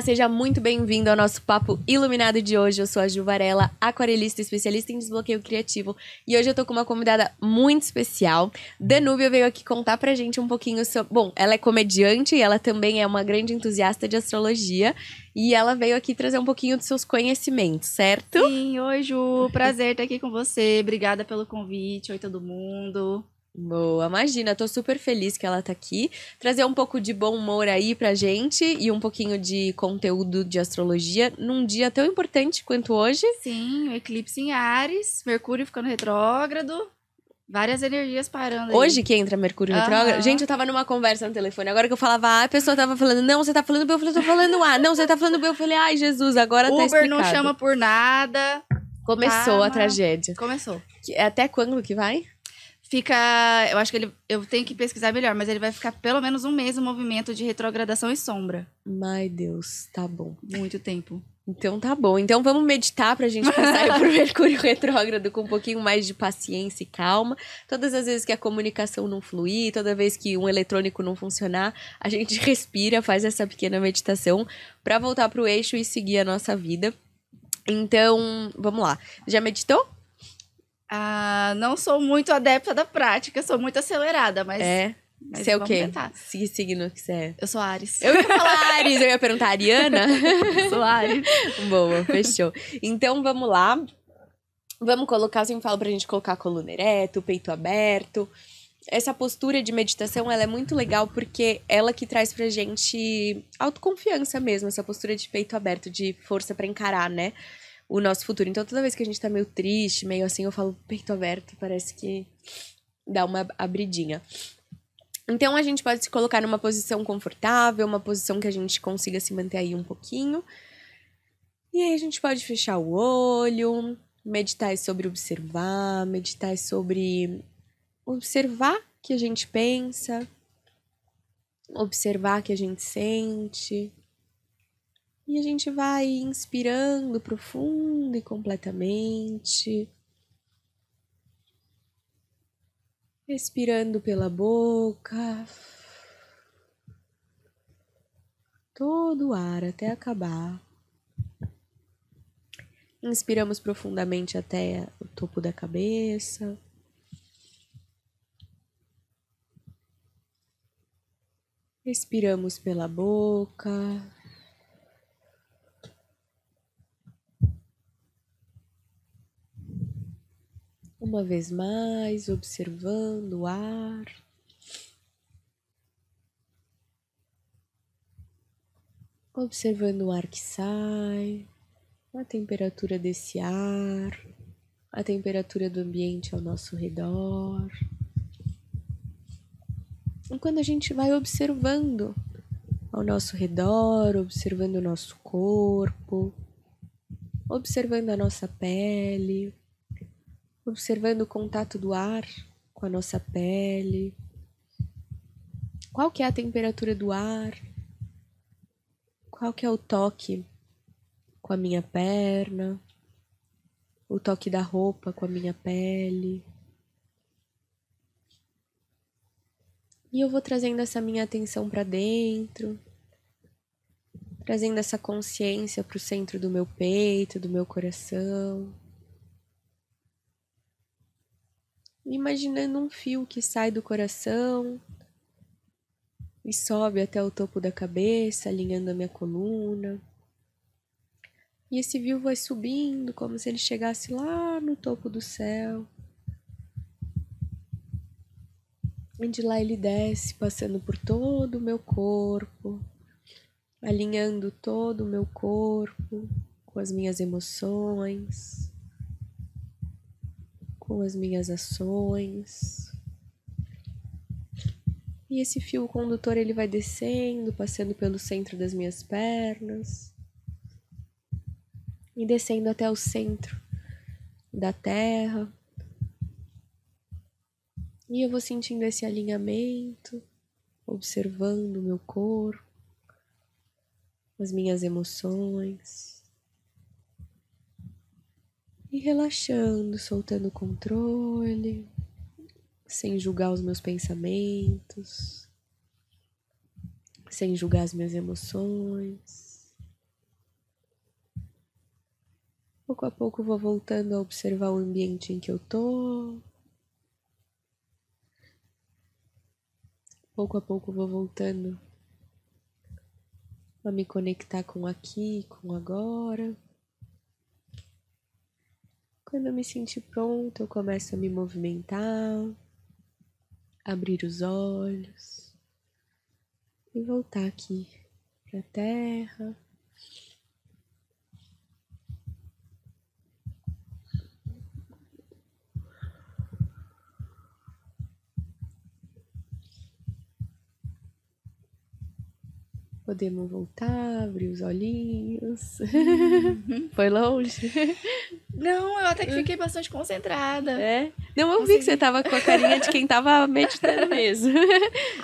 Olá, seja muito bem-vindo ao nosso papo iluminado de hoje. Eu sou a Ju Varela, aquarelista especialista em desbloqueio criativo, e hoje eu tô com uma convidada muito especial. Danúbia veio aqui contar pra gente um pouquinho sobre, bom, ela é comediante e ela também é uma grande entusiasta de astrologia, e ela veio aqui trazer um pouquinho dos seus conhecimentos, certo? Sim, oi Ju, prazer estar aqui com você. Obrigada pelo convite. Oi todo mundo. Boa, imagina, tô super feliz que ela tá aqui. Trazer um pouco de bom humor aí pra gente e um pouquinho de conteúdo de astrologia num dia tão importante quanto hoje. Sim, o eclipse em Ares, Mercúrio ficando retrógrado. Várias energias parando. Hoje aí. que entra Mercúrio uhum. retrógrado. Gente, eu tava numa conversa no telefone. Agora que eu falava A, ah, a pessoa tava falando, não, você tá falando B, eu falei, tô falando A. Não, você tá falando B, eu falei, ai, Jesus, agora Uber tá explicado. Uber não chama por nada. Começou tá, a tragédia. Começou. Até quando que vai? fica. Eu acho que ele. Eu tenho que pesquisar melhor, mas ele vai ficar pelo menos um mês no movimento de retrogradação e sombra. Ai, Deus, tá bom. Muito tempo. Então tá bom. Então vamos meditar pra gente passar por Mercúrio retrógrado com um pouquinho mais de paciência e calma. Todas as vezes que a comunicação não fluir, toda vez que um eletrônico não funcionar, a gente respira, faz essa pequena meditação para voltar pro eixo e seguir a nossa vida. Então, vamos lá. Já meditou? Ah, não sou muito adepta da prática, sou muito acelerada, mas. É. Mas você é o quê? Que signo que você é? Eu sou Ares. Eu ia falar Ares, eu ia perguntar Ariana. sou Ares. Boa, fechou. Então vamos lá. Vamos colocar, eu sempre falo pra gente colocar a coluna ereta, o peito aberto. Essa postura de meditação, ela é muito legal porque ela que traz pra gente autoconfiança mesmo, essa postura de peito aberto, de força para encarar, né? o nosso futuro. Então, toda vez que a gente tá meio triste, meio assim, eu falo peito aberto, parece que dá uma abridinha. Então, a gente pode se colocar numa posição confortável, uma posição que a gente consiga se manter aí um pouquinho. E aí, a gente pode fechar o olho, meditar é sobre observar, meditar é sobre observar que a gente pensa, observar que a gente sente, e a gente vai inspirando profundo e completamente. Respirando pela boca. Todo o ar até acabar. Inspiramos profundamente até o topo da cabeça. Respiramos pela boca. Uma vez mais, observando o ar. Observando o ar que sai, a temperatura desse ar, a temperatura do ambiente ao nosso redor. E quando a gente vai observando ao nosso redor, observando o nosso corpo, observando a nossa pele, observando o contato do ar com a nossa pele. Qual que é a temperatura do ar? Qual que é o toque com a minha perna? O toque da roupa com a minha pele? E eu vou trazendo essa minha atenção para dentro, trazendo essa consciência para o centro do meu peito, do meu coração. imaginando um fio que sai do coração e sobe até o topo da cabeça, alinhando a minha coluna. E esse fio vai subindo como se ele chegasse lá no topo do céu. E de lá ele desce, passando por todo o meu corpo, alinhando todo o meu corpo com as minhas emoções com as minhas ações. E esse fio condutor ele vai descendo, passando pelo centro das minhas pernas e descendo até o centro da terra. E eu vou sentindo esse alinhamento, observando o meu corpo, as minhas emoções. E relaxando, soltando o controle, sem julgar os meus pensamentos, sem julgar as minhas emoções. Pouco a pouco vou voltando a observar o ambiente em que eu tô. Pouco a pouco vou voltando a me conectar com aqui, com agora. Quando eu me sentir pronto, eu começo a me movimentar, abrir os olhos e voltar aqui para a terra. Podemos voltar, abrir os olhinhos. Uhum. Foi longe? Não, eu até que hum. fiquei bastante concentrada. É? Não, eu Consegui. vi que você tava com a carinha de quem tava meditando mesmo.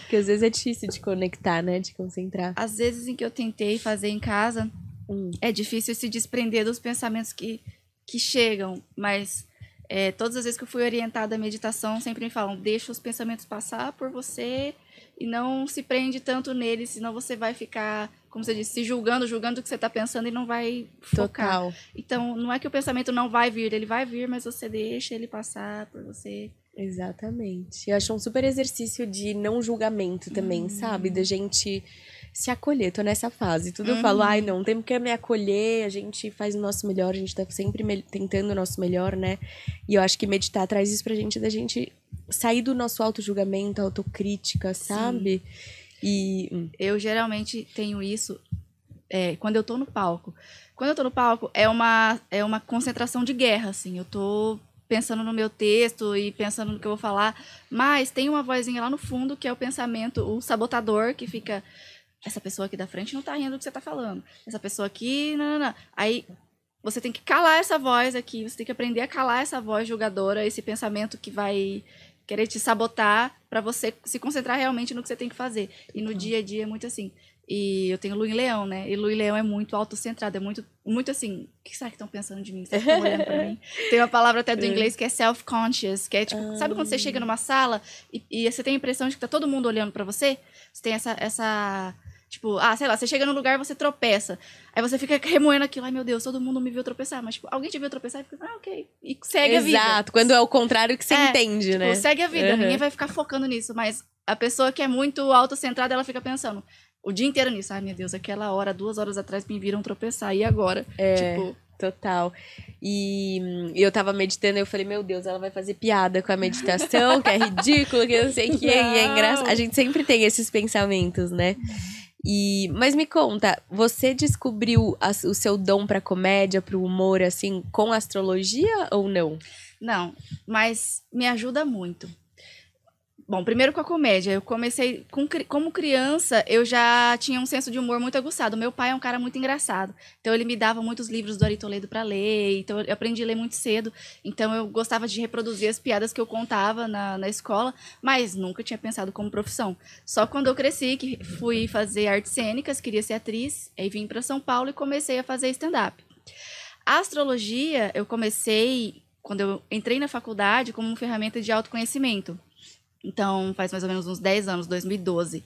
Porque às vezes é difícil de conectar, né? De concentrar. Às vezes em que eu tentei fazer em casa, hum. é difícil se desprender dos pensamentos que, que chegam. Mas é, todas as vezes que eu fui orientada à meditação, sempre me falam, deixa os pensamentos passar por você e não se prende tanto nele, senão você vai ficar, como você disse, se julgando, julgando o que você está pensando e não vai focar. Total. Então, não é que o pensamento não vai vir, ele vai vir, mas você deixa ele passar por você. Exatamente. Eu acho um super exercício de não julgamento também, uhum. sabe? Da gente se acolher. Tô nessa fase. Tudo uhum. eu falo, ai, uhum. não, temos que me acolher, a gente faz o nosso melhor, a gente tá sempre tentando o nosso melhor, né? E eu acho que meditar traz isso pra gente, da gente sair do nosso auto-julgamento, autocrítica, sabe? Sim. E. Hum. Eu geralmente tenho isso é, quando eu tô no palco. Quando eu tô no palco, é uma, é uma concentração de guerra, assim. Eu tô pensando no meu texto e pensando no que eu vou falar, mas tem uma vozinha lá no fundo que é o pensamento, o sabotador que fica essa pessoa aqui da frente não tá rindo do que você tá falando. Essa pessoa aqui, não, não, não. Aí você tem que calar essa voz aqui, você tem que aprender a calar essa voz julgadora, esse pensamento que vai querer te sabotar para você se concentrar realmente no que você tem que fazer. E no dia a dia é muito assim. E eu tenho Lu em Leão, né? E Lu em Leão é muito autocentrado, é muito, muito assim. O que será que estão pensando de mim? Vocês estão olhando pra mim? Tem uma palavra até do é. inglês que é self-conscious, que é tipo, ah. sabe quando você chega numa sala e, e, você tem a impressão de que tá todo mundo olhando para você? Você tem essa, essa Tipo, ah, sei lá, você chega num lugar você tropeça. Aí você fica remoendo aquilo, ai meu Deus, todo mundo me viu tropeçar. Mas, tipo, alguém te viu tropeçar e fica, ah, ok. E segue Exato, a vida. Exato, quando é o contrário que você é, entende, tipo, né? Segue a vida, uhum. ninguém vai ficar focando nisso. Mas a pessoa que é muito autocentrada, ela fica pensando o dia inteiro nisso. Ai meu Deus, aquela hora, duas horas atrás me viram tropeçar, e agora? É. Tipo. Total. E, eu tava meditando, eu falei, meu Deus, ela vai fazer piada com a meditação, que é ridículo, que eu sei o que, é, e é engraçado. A gente sempre tem esses pensamentos, né? E, mas me conta, você descobriu a, o seu dom para comédia, para o humor, assim, com astrologia ou não? Não, mas me ajuda muito. Bom, primeiro com a comédia. Eu comecei com, como criança, eu já tinha um senso de humor muito aguçado. Meu pai é um cara muito engraçado. Então ele me dava muitos livros do Ari Toledo para ler, então eu aprendi a ler muito cedo. Então eu gostava de reproduzir as piadas que eu contava na, na escola, mas nunca tinha pensado como profissão. Só quando eu cresci que fui fazer artes cênicas, queria ser atriz, aí vim para São Paulo e comecei a fazer stand up. A astrologia, eu comecei quando eu entrei na faculdade como uma ferramenta de autoconhecimento. Então, faz mais ou menos uns 10 anos, 2012.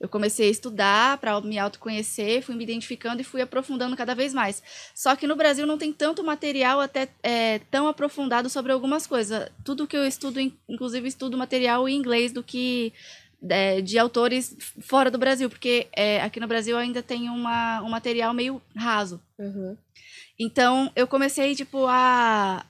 Eu comecei a estudar para me autoconhecer, fui me identificando e fui aprofundando cada vez mais. Só que no Brasil não tem tanto material até é, tão aprofundado sobre algumas coisas. Tudo que eu estudo, inclusive estudo material em inglês do que é, de autores fora do Brasil, porque é, aqui no Brasil ainda tem uma, um material meio raso. Uhum. Então eu comecei tipo a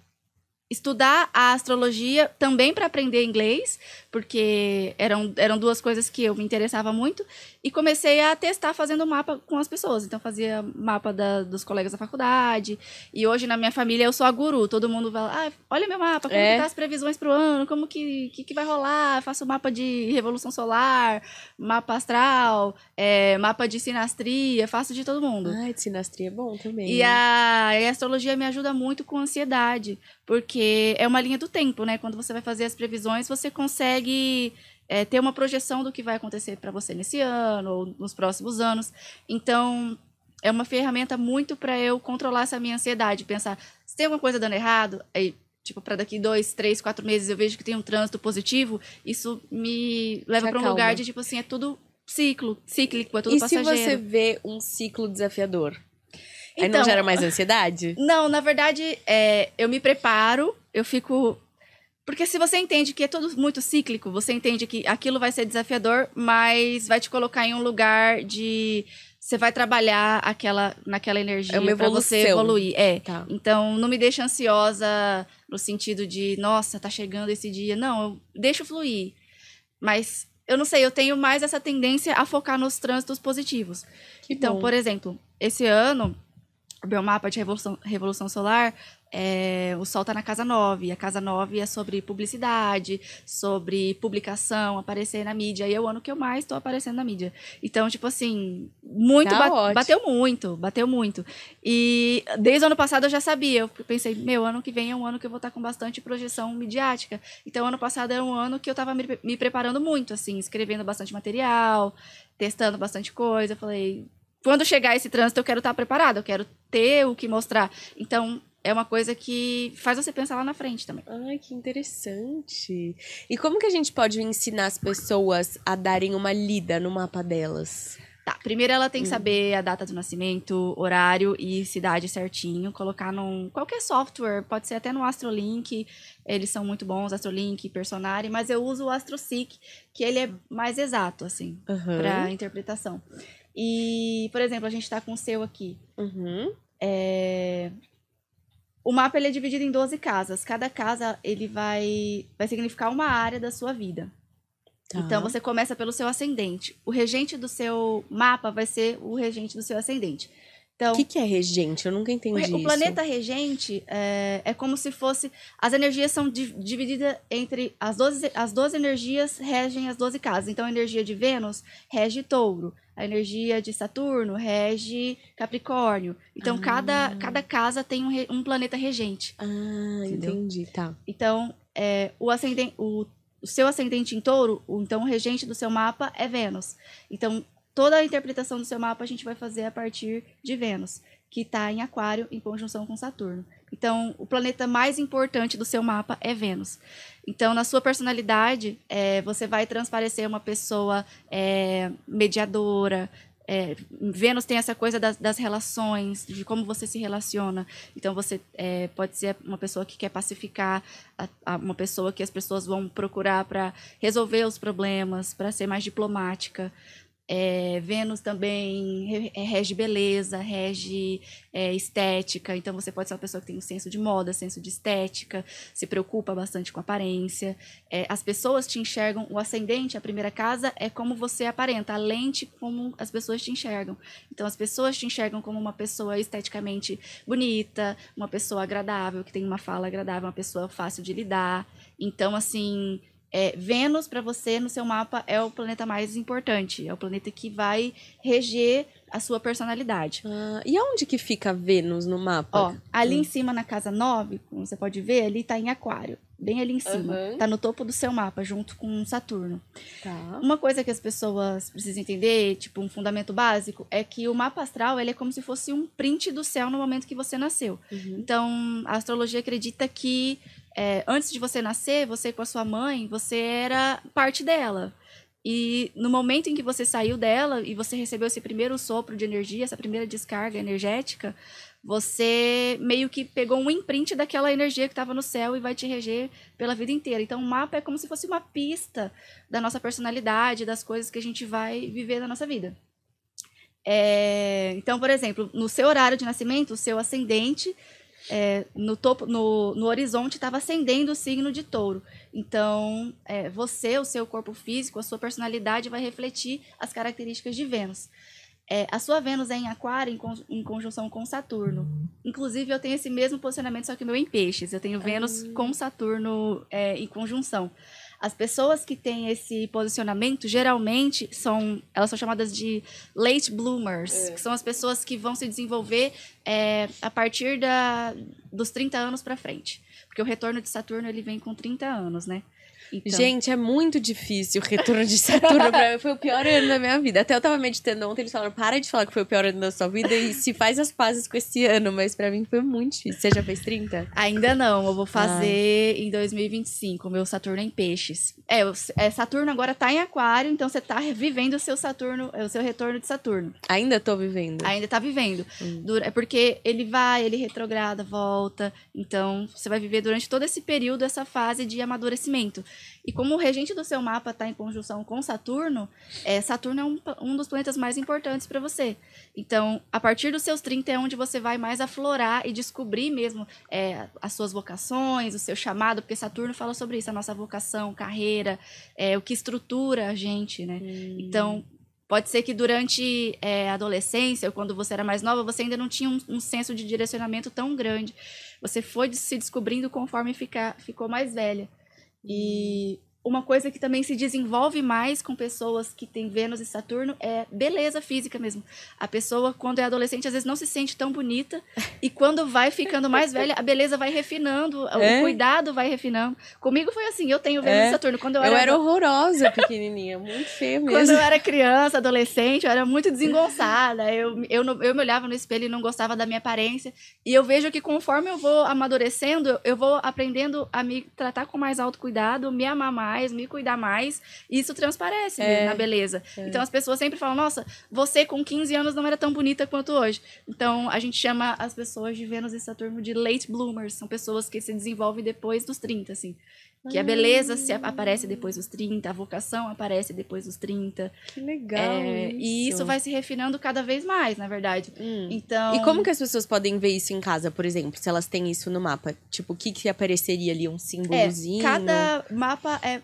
estudar a astrologia também para aprender inglês, porque eram, eram duas coisas que eu me interessava muito, e comecei a testar fazendo mapa com as pessoas. Então, fazia mapa da, dos colegas da faculdade. E hoje, na minha família, eu sou a guru. Todo mundo vai ah, olha meu mapa, como é. que tá as previsões pro ano, como que, que, que vai rolar. Eu faço mapa de revolução solar, mapa astral, é, mapa de sinastria, faço de todo mundo. Ah, de sinastria é bom também. E né? a, a astrologia me ajuda muito com ansiedade, porque é uma linha do tempo, né? Quando você vai fazer as previsões, você consegue é, ter uma projeção do que vai acontecer para você nesse ano ou nos próximos anos. Então, é uma ferramenta muito para eu controlar essa minha ansiedade, pensar se tem alguma coisa dando errado, aí tipo para daqui dois, três, quatro meses eu vejo que tem um trânsito positivo, isso me leva para um lugar de tipo assim é tudo ciclo, cíclico, é tudo e passageiro. E se você vê um ciclo desafiador, então, aí não então, gera mais ah, ansiedade? Não, na verdade é, eu me preparo, eu fico porque se você entende que é tudo muito cíclico, você entende que aquilo vai ser desafiador, mas vai te colocar em um lugar de você vai trabalhar aquela, naquela energia é para você evoluir. É. Tá. Então, não me deixa ansiosa no sentido de, nossa, tá chegando esse dia. Não, eu deixo fluir. Mas eu não sei, eu tenho mais essa tendência a focar nos trânsitos positivos. Que então, bom. por exemplo, esse ano, o meu mapa de Revolução, Revolução Solar é, o Sol está na Casa 9. A Casa 9 é sobre publicidade, sobre publicação, aparecer na mídia. E é o ano que eu mais estou aparecendo na mídia. Então, tipo assim, muito. Tá bateu muito, bateu muito. E desde o ano passado eu já sabia. Eu pensei, meu, ano que vem é um ano que eu vou estar tá com bastante projeção midiática. Então, ano passado era é um ano que eu estava me, me preparando muito, assim, escrevendo bastante material, testando bastante coisa. Eu falei. Quando chegar esse trânsito, eu quero estar tá preparada, eu quero ter o que mostrar. Então, é uma coisa que faz você pensar lá na frente também. Ai, que interessante. E como que a gente pode ensinar as pessoas a darem uma lida no mapa delas? Tá, primeiro ela tem que hum. saber a data do nascimento, horário e cidade certinho, colocar num qualquer software, pode ser até no Astrolink, eles são muito bons, Astrolink, Personari, mas eu uso o AstroSeek, que ele é mais exato, assim, uhum. para interpretação. E, por exemplo, a gente tá com o seu aqui. Uhum. É, o mapa ele é dividido em 12 casas. Cada casa ele vai, vai significar uma área da sua vida. Tá. Então você começa pelo seu ascendente. O regente do seu mapa vai ser o regente do seu ascendente. Então, o que, que é regente? Eu nunca entendi. O, o planeta regente é, é, como se fosse. As energias são di, divididas entre. As 12, as 12 energias regem as 12 casas. Então, a energia de Vênus rege touro. A energia de Saturno rege Capricórnio. Então, ah. cada, cada casa tem um, um planeta regente. Ah, entendeu? entendi. Tá. Então, é, o, ascendente, o, o seu ascendente em touro, então o regente do seu mapa é Vênus. Então, Toda a interpretação do seu mapa a gente vai fazer a partir de Vênus, que está em Aquário em conjunção com Saturno. Então, o planeta mais importante do seu mapa é Vênus. Então, na sua personalidade, é, você vai transparecer uma pessoa é, mediadora, é, Vênus tem essa coisa das, das, relações, de como você se relaciona. Então, você é, pode ser uma pessoa que quer pacificar, a, a uma pessoa que as pessoas vão procurar para resolver os problemas, para ser mais diplomática. É, Vênus também eh, rege beleza, rege é, estética. Então, você pode ser uma pessoa que tem um senso de moda, senso de estética, se preocupa bastante com aparência. É, as pessoas te enxergam. O ascendente, a primeira casa, é como você aparenta, a lente como as pessoas te enxergam. Então, as pessoas te enxergam como uma pessoa esteticamente bonita, uma pessoa agradável, que tem uma fala agradável, uma pessoa fácil de lidar. Então, assim é, Vênus, para você, no seu mapa, é o planeta mais importante. É o planeta que vai reger a sua personalidade. Ah, e onde que fica Vênus no mapa? Ó, ali hum. em ah. cima na casa 9, como você pode ver, ali tá em aquário. Bem ali em cima. Uhum. Tá no topo do seu mapa, junto com Saturno. Tá. Uma coisa que as pessoas precisam entender, tipo um fundamento básico, é que o mapa astral ele é como se fosse um print do céu no momento que você nasceu. Uhum. Então, a astrologia acredita que é, antes de você nascer, você com a sua mãe, você era parte dela. E no momento em que você saiu dela e você recebeu esse primeiro sopro de energia, essa primeira descarga energética, você meio que pegou um imprint daquela energia que estava no céu e vai te reger pela vida inteira. Então, o mapa é como se fosse uma pista da nossa personalidade, das coisas que a gente vai viver na nossa vida. É... Então, por exemplo, no seu horário de nascimento, o seu ascendente é, no, topo, no, no horizonte estava ascendendo o signo de touro. Então, é, você, o seu corpo físico, a sua personalidade vai refletir as características de Vênus. É, a sua Vênus é em Aquário, em, con em, conjunção com Saturno. Inclusive, eu tenho esse mesmo posicionamento, só que o meu em Peixes. Eu tenho Vênus hum. com Saturno é, em conjunção. As pessoas que têm esse posicionamento, geralmente, são elas são chamadas de late bloomers, é. que são as pessoas que vão se desenvolver é, a partir da, dos 30 anos para frente. Porque o retorno de Saturno ele vem com 30 anos, né? Então... Gente, é muito difícil o retorno de Saturno pra mim. Foi o pior ano da minha vida. Até eu tava meditando ontem, eles falaram: para de falar que foi o pior ano da sua vida e se faz as pazes com esse ano. Mas pra mim foi muito difícil. Você já fez 30? Ainda não. Eu vou fazer em 2025. Meu Saturno é em Peixes. É, é, Saturno agora tá em Aquário, então você tá vivendo o seu Saturno, o seu retorno de Saturno. Ainda tô vivendo. Ainda tá vivendo. Hum. É porque ele vai, ele retrograda, volta. Então você vai viver durante todo esse período, essa fase de amadurecimento. E como o regente do seu mapa está em conjunção com Saturno, é, Saturno é um, um dos planetas mais importantes para você. Então, a partir dos seus 30 é onde você vai mais aflorar e descobrir mesmo é, as suas vocações, o seu chamado, porque Saturno fala sobre isso, a nossa vocação, carreira, é, o que estrutura a gente, né? Hum. Então, Pode ser que durante é, a adolescência, ou quando você era mais nova, você ainda não tinha um, um senso de direcionamento tão grande. Você foi se descobrindo conforme ficar, ficou mais velha. E uhum uma coisa que também se desenvolve mais com pessoas que têm Vênus e Saturno é beleza física mesmo. A pessoa, quando é adolescente, às vezes não se sente tão bonita. E quando vai ficando mais velha, a beleza vai refinando, é? o cuidado vai refinando. Comigo foi assim, eu tenho Vênus é. e Saturno. Quando eu, eu era, horrorosa, pequenininha, muito feia mesmo. Quando eu era criança, adolescente, eu era muito desengonçada. Eu, eu, eu me olhava no espelho e não gostava da minha aparência. E eu vejo que conforme eu vou amadurecendo, eu vou aprendendo a me tratar com mais alto cuidado me amar mais mais, me cuidar mais. Isso transparece é, na beleza. É. Então as pessoas sempre falam: nossa, você com 15 anos não era tão bonita quanto hoje. Então a gente chama as pessoas de Vênus e Saturno de late bloomers. São pessoas que se desenvolvem depois dos 30, assim. Que a é beleza se ah. aparece depois dos 30, a vocação aparece depois dos 30. Que legal. É, isso. E isso vai se refinando cada vez mais, na verdade. Hum. Então. E como que as pessoas podem ver isso em casa, por exemplo, se elas têm isso no mapa? Tipo, o que, que apareceria ali? Um é, símbolozinho? É, cada mapa é,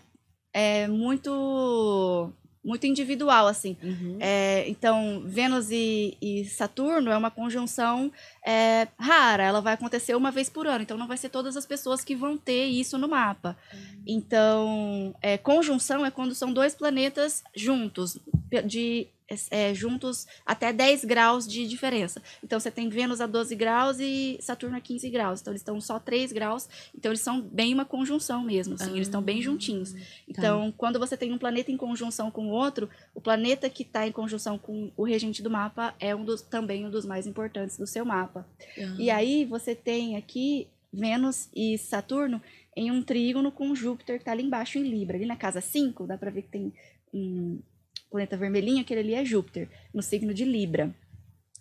é muito muito individual, assim. Uhum. É, então, Vênus e, e, Saturno é uma conjunção é, rara, ela vai acontecer uma vez por ano, então não vai ser todas as pessoas que vão ter isso no mapa. Uhum. Então, é, conjunção é quando são dois planetas juntos, de é, é, juntos até 10 graus de diferença. Então você tem Vênus a 12 graus e Saturno a 15 graus. Então eles estão só 3 graus. Então eles são bem uma conjunção mesmo, assim, ah, eles estão bem ah, juntinhos. Tá. Então, quando você tem um planeta em conjunção com o outro, o planeta que está em conjunção com o regente do mapa é um dos, também um dos mais importantes do seu mapa. Ah. E aí você tem aqui Vênus e Saturno em um trígono com Júpiter que está ali embaixo em Libra, ali na casa 5, dá para ver que tem um planeta vermelhinho, aquele ali é Júpiter, no signo de Libra.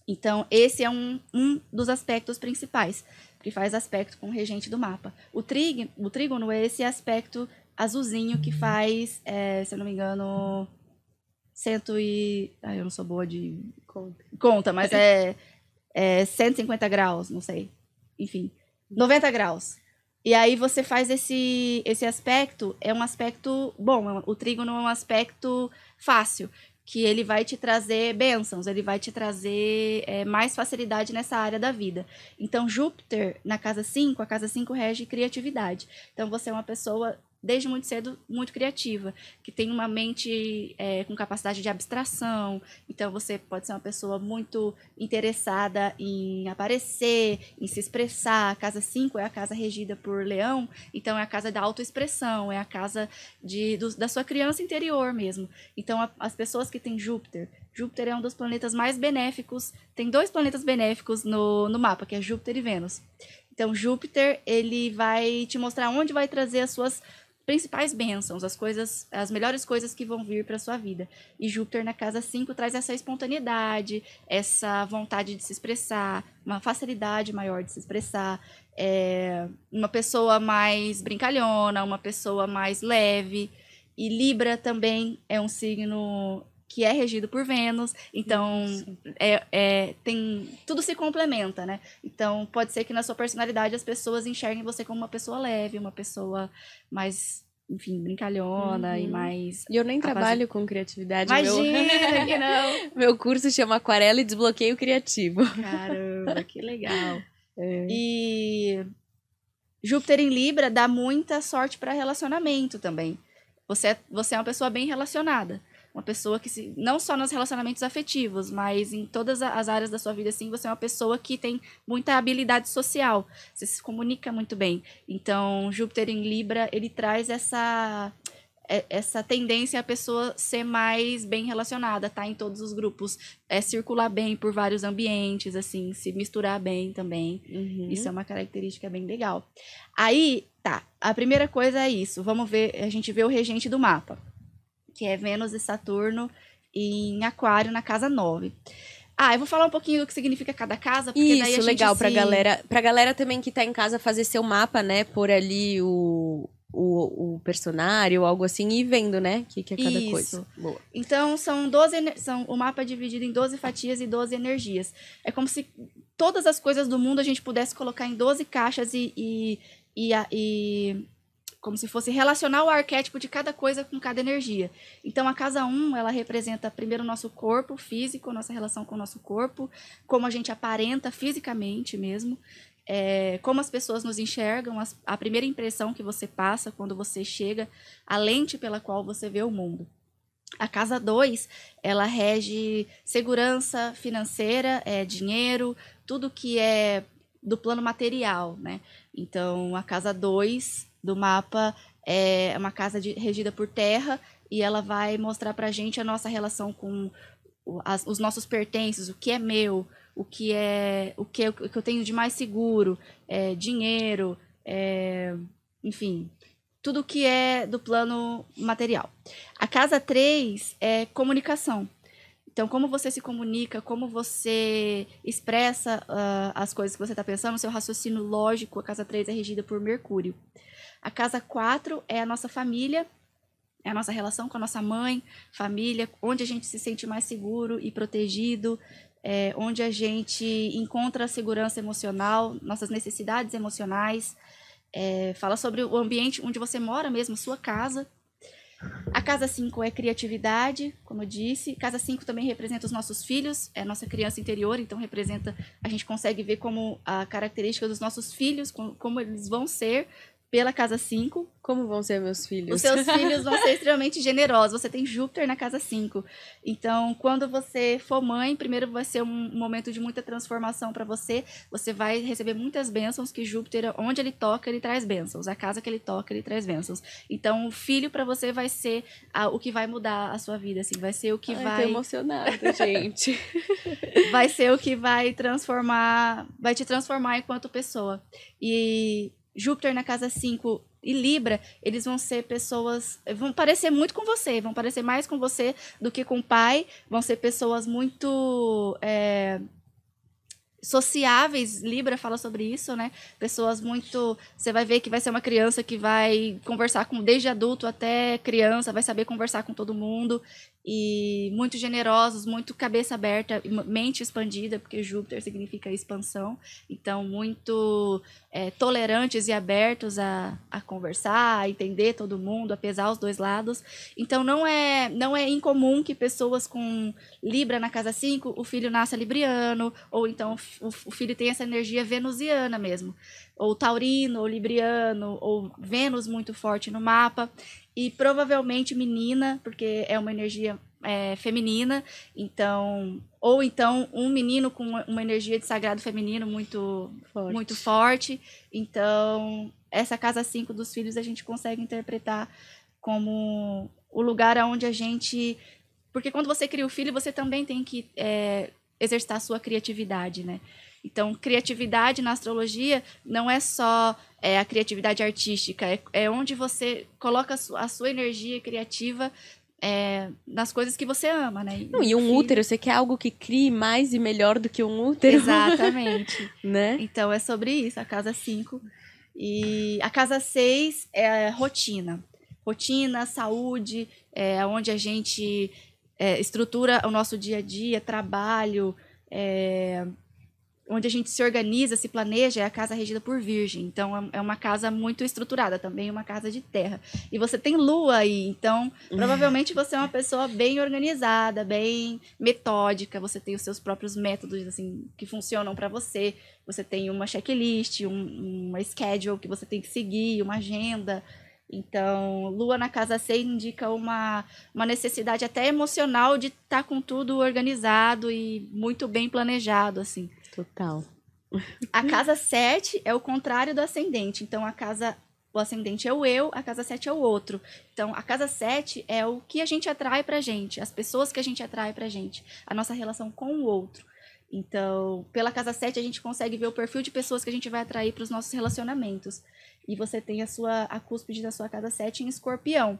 Então, esse é um, um dos aspectos principais, que faz aspecto com o regente do mapa. O, trig, o trígono é esse aspecto azulzinho que faz, é, se eu não me engano, cento e... Ai, eu não sou boa de conta, conta mas é, é 150 graus, não sei. Enfim, 90 graus. E aí você faz esse, esse aspecto, é um aspecto bom, é o trígono é um aspecto fácil, que ele vai te trazer bênçãos, ele vai te trazer é, mais facilidade nessa área da vida. Então, Júpiter, na casa 5, a casa 5 rege criatividade. Então, você é uma pessoa desde muito cedo muito criativa, que tem uma mente é, com capacidade de abstração. Então você pode ser uma pessoa muito interessada em aparecer, em se expressar. A casa 5 é a casa regida por leão, então é a casa da autoexpressão, é a casa de, do, da sua criança interior mesmo. Então a, as pessoas que têm Júpiter, Júpiter é um dos planetas mais benéficos, tem dois planetas benéficos no, no mapa, que é Júpiter e Vênus. Então, Júpiter, ele vai te mostrar onde vai trazer as suas principais bênçãos, as coisas, as melhores coisas que vão vir para sua vida. E Júpiter na casa 5 traz essa espontaneidade, essa vontade de se expressar, uma facilidade maior de se expressar, é, uma pessoa mais brincalhona, uma pessoa mais leve. E Libra também é um signo que é regido por Vênus, então é, é, tem tudo se complementa, né? Então pode ser que na sua personalidade as pessoas enxerguem você como uma pessoa leve, uma pessoa mais enfim, brincalhona uhum. e mais. E eu nem trabalho base... com criatividade. Imagina meu... que não. meu curso chama Aquarela e Desbloqueio Criativo. Caramba, que legal. É. E Júpiter em Libra dá muita sorte para relacionamento também. Você é, você é uma pessoa bem relacionada uma pessoa que se, não só nos relacionamentos afetivos, mas em todas as áreas da sua vida assim, você é uma pessoa que tem muita habilidade social, você se comunica muito bem. Então, Júpiter em Libra, ele traz essa é, essa tendência a pessoa ser mais bem relacionada, tá em todos os grupos, é circular bem por vários ambientes, assim, se misturar bem também. Uhum. Isso é uma característica bem legal. Aí, tá, a primeira coisa é isso. Vamos ver, a gente vê o regente do mapa que é Vênus e Saturno em Aquário, na casa 9. Ah, eu vou falar um pouquinho do que significa cada casa, porque Isso, daí a gente legal se... pra galera, pra galera também que tá em casa fazer seu mapa, né, por ali o o, o personário, algo assim, e vendo, né, o que, que é cada Isso. coisa. Boa. Então, são 12, são, o mapa é dividido em 12 fatias e 12 energias. É como se todas as coisas do mundo a gente pudesse colocar em 12 caixas e, e, e, e como se fosse relacionar o arquétipo de cada coisa com cada energia. Então a casa 1, um, ela representa primeiro o nosso corpo físico, nossa relação com o nosso corpo, como a gente aparenta fisicamente mesmo, é, como as pessoas nos enxergam, as, a primeira impressão que você passa quando você chega, a lente pela qual você vê o mundo. A casa 2, ela rege segurança financeira, é, dinheiro, tudo que é do plano material, né? Então, a casa 2 do mapa é uma casa de, regida por terra e ela vai mostrar para a gente a nossa relação com as, os nossos pertences, o que é meu, o que é o que, o que eu tenho de mais seguro, é, dinheiro, é, enfim, tudo que é do plano material. A casa 3 é comunicação. Então, como você se comunica, como você expressa uh, as coisas que você está pensando, seu raciocínio lógico, a casa 3 é regida por Mercúrio. A casa 4 é a nossa família, é a nossa relação com a nossa mãe, família, onde a gente se sente mais seguro e protegido, é, onde a gente encontra a segurança emocional, nossas necessidades emocionais. É, fala sobre o ambiente onde você mora mesmo, sua casa. A casa 5 é criatividade, como eu disse. Casa 5 também representa os nossos filhos, é a nossa criança interior, então representa, a gente consegue ver como a característica dos nossos filhos, como, como eles vão ser pela casa 5, como vão ser meus filhos? Os seus filhos vão ser extremamente generosos. Você tem Júpiter na casa 5. Então, quando você for mãe, primeiro vai ser um momento de muita transformação para você. Você vai receber muitas bênçãos que Júpiter, onde ele toca, ele traz bênçãos. A casa que ele toca, ele traz bênçãos. Então, o filho para você vai ser a, o que vai mudar a sua vida, assim, vai ser o que Ai, vai tô emocionada, gente. vai ser o que vai transformar, vai te transformar enquanto pessoa. E Júpiter na casa 5 e Libra, eles vão ser pessoas. vão parecer muito com você, vão parecer mais com você do que com o pai, vão ser pessoas muito. É, sociáveis, Libra fala sobre isso, né? Pessoas muito, você vai ver que vai ser uma criança que vai conversar com desde adulto até criança, vai saber conversar com todo mundo e muito generosos, muito cabeça aberta, mente expandida, porque Júpiter significa expansão, então muito é, tolerantes e abertos a, a conversar, a entender todo mundo, a pesar os dois lados. Então não é não é incomum que pessoas com Libra na casa 5, o filho nasça libriano, ou então o, o filho tem essa energia venusiana mesmo ou taurino, ou libriano, ou Vênus muito forte no mapa, e provavelmente menina, porque é uma energia é, feminina, então ou então um menino com uma energia de sagrado feminino muito forte. muito forte. Então, essa casa 5 dos filhos a gente consegue interpretar como o lugar onde a gente. Porque quando você cria o filho, você também tem que é, exercitar a sua criatividade, né? Então, criatividade na astrologia não é só é, a criatividade artística, é, é onde você coloca a sua, a sua energia criativa é, nas coisas que você ama, né? Não, e um útero, você quer algo que crie mais e melhor do que um útero. Exatamente. né? Então é sobre isso, a casa 5. E a casa 6 é rotina. Rotina, saúde, é onde a gente é, estrutura o nosso dia a dia, trabalho, é, onde a gente se organiza, se planeja, é a casa regida por Virgem. Então é, é uma casa muito estruturada, também uma casa de terra. E você tem lua aí, então uhum. provavelmente você é uma pessoa bem organizada, bem metódica, você tem os seus próprios métodos assim que funcionam para você. Você tem uma checklist, um, uma schedule que você tem que seguir, uma agenda. Então, lua na casa C indica uma, uma necessidade até emocional de estar tá com tudo organizado e muito bem planejado, assim. Total. A casa 7 é o contrário do ascendente. Então, a casa. O ascendente é o eu, a casa 7 é o outro. Então, a casa 7 é o que a gente atrai pra gente, as pessoas que a gente atrai pra gente, a nossa relação com o outro. Então, pela casa 7, a gente consegue ver o perfil de pessoas que a gente vai atrair para os nossos relacionamentos e você tem a sua a cúspide da sua casa 7 em escorpião.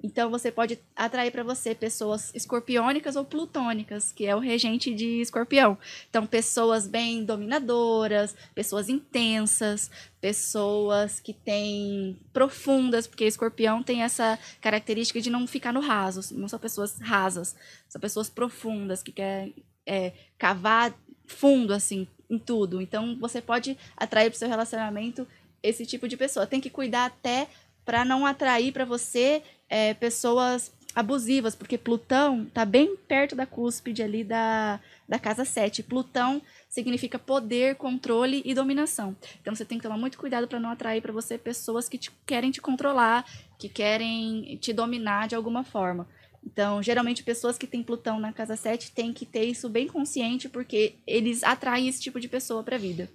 Então você pode atrair para você pessoas escorpiônicas ou plutônicas, que é o regente de escorpião. Então pessoas bem dominadoras, pessoas intensas, pessoas que têm profundas, porque escorpião tem essa característica de não ficar no raso, não são pessoas rasas, são pessoas profundas que querem é, cavar fundo assim em tudo. Então você pode atrair para o seu relacionamento esse tipo de pessoa. Tem que cuidar até para não atrair para você é, pessoas abusivas, porque Plutão está bem perto da cúspide ali da, da casa 7. Plutão significa poder, controle e dominação. Então você tem que tomar muito cuidado para não atrair para você pessoas que te, querem te controlar, que querem te dominar de alguma forma. Então, geralmente pessoas que têm Plutão na casa 7 têm que ter isso bem consciente, porque eles atraem esse tipo de pessoa para a vida.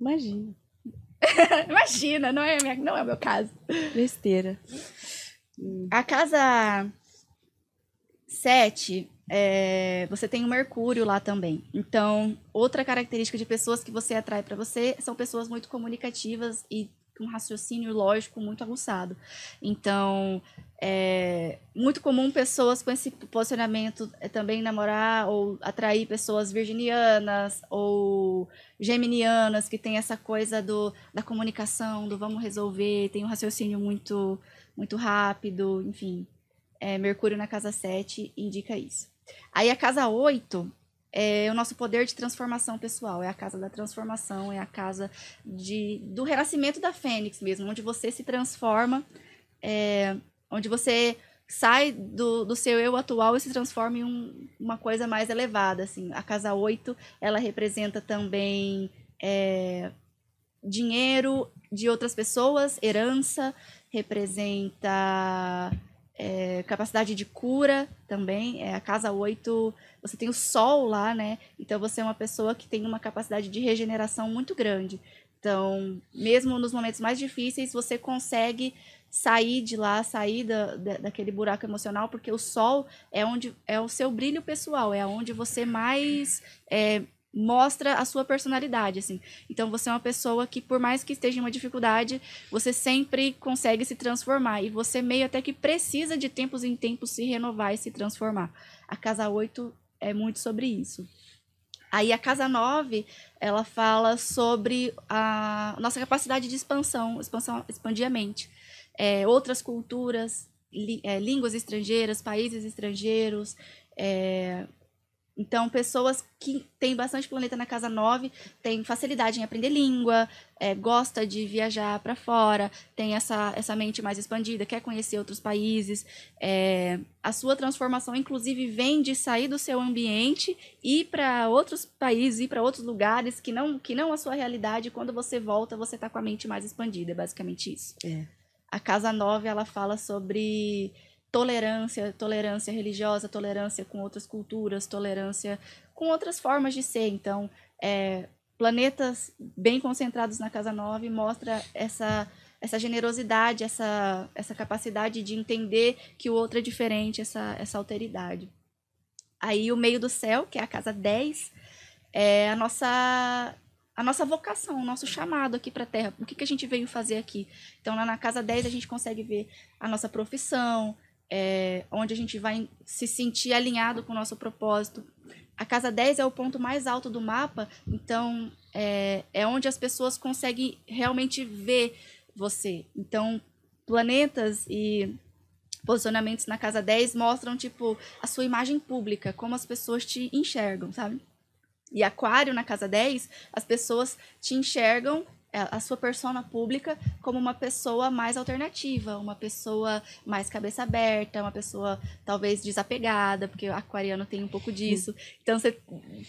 Imagina. Imagina, não é, minha, não é o meu caso. Besteira. A casa 7, é, você tem o Mercúrio lá também. Então, outra característica de pessoas que você atrai para você são pessoas muito comunicativas e com um raciocínio lógico muito aguçado. Então, é muito comum pessoas com esse posicionamento é, também namorar ou atrair pessoas virginianas ou geminianas, que tem essa coisa do, da comunicação, do vamos resolver, tem um raciocínio muito, muito rápido, enfim. É, Mercúrio na casa 7 indica isso. Aí a casa 8 é o nosso poder de transformação pessoal, é a casa da transformação, é a casa de, do renascimento da fênix mesmo, onde você se transforma é, onde você sai do, do seu eu atual e se transforma em um, uma coisa mais elevada, assim. A casa 8, ela representa também é, dinheiro de outras pessoas, herança, representa é, capacidade de cura também. É, a casa 8, você tem o sol lá, né? Então você é uma pessoa que tem uma capacidade de regeneração muito grande. Então, mesmo nos momentos mais difíceis, você consegue sair de lá, sair da, da, daquele buraco emocional, porque o sol é onde é o seu brilho pessoal, é onde você mais é, mostra a sua personalidade, assim. Então você é uma pessoa que, por mais que esteja em uma dificuldade, você sempre consegue se transformar e você meio até que precisa de tempos em tempos se renovar e se transformar. A casa 8 é muito sobre isso. Aí a casa 9, ela fala sobre a nossa capacidade de expansão, expansão expandir a mente é, outras culturas, li, é, línguas estrangeiras, países estrangeiros. É, então, pessoas que têm bastante planeta na casa 9 têm facilidade em aprender língua, é, gosta de viajar para fora, tem essa, essa mente mais expandida, quer conhecer outros países. É, a sua transformação, inclusive, vem de sair do seu ambiente, ir para outros países, ir para outros lugares que não, que não a sua realidade. Quando você volta, você está com a mente mais expandida. É basicamente isso. É. A Casa 9 ela fala sobre tolerância, tolerância religiosa, tolerância com outras culturas, tolerância com outras formas de ser. Então, é, planetas bem concentrados na Casa 9 mostra essa essa generosidade, essa, essa capacidade de entender que o outro é diferente, essa, essa alteridade. Aí o meio do céu, que é a casa 10, é a nossa a nossa vocação, o nosso chamado aqui para a Terra, o que, que a gente veio fazer aqui. Então, lá na Casa 10, a gente consegue ver a nossa profissão, é, onde a gente vai se sentir alinhado com o nosso propósito. A Casa 10 é o ponto mais alto do mapa, então é, é onde as pessoas conseguem realmente ver você. Então, planetas e posicionamentos na Casa 10 mostram, tipo, a sua imagem pública, como as pessoas te enxergam, sabe? e aquário na casa 10, as pessoas te enxergam é, a sua persona pública como uma pessoa mais alternativa, uma pessoa mais cabeça aberta, uma pessoa talvez desapegada, porque o aquariano tem um pouco disso. Então você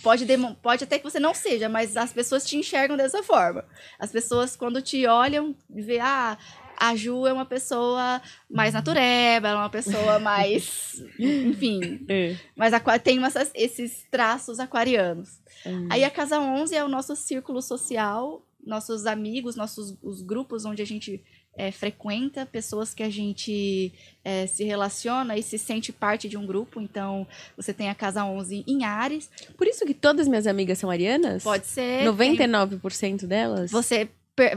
pode pode até que você não seja, mas as pessoas te enxergam dessa forma. As pessoas quando te olham, vê ah, a Ju é uma pessoa mais natureba, ela é uma pessoa mais. enfim. É. Mas tem esses traços aquarianos. Hum. Aí a Casa 11 é o nosso círculo social, nossos amigos, nossos os grupos onde a gente é, frequenta, pessoas que a gente é, se relaciona e se sente parte de um grupo. Então, você tem a Casa 11 em Ares. Por isso que todas minhas amigas são arianas? Pode ser. 99% tem... delas? Você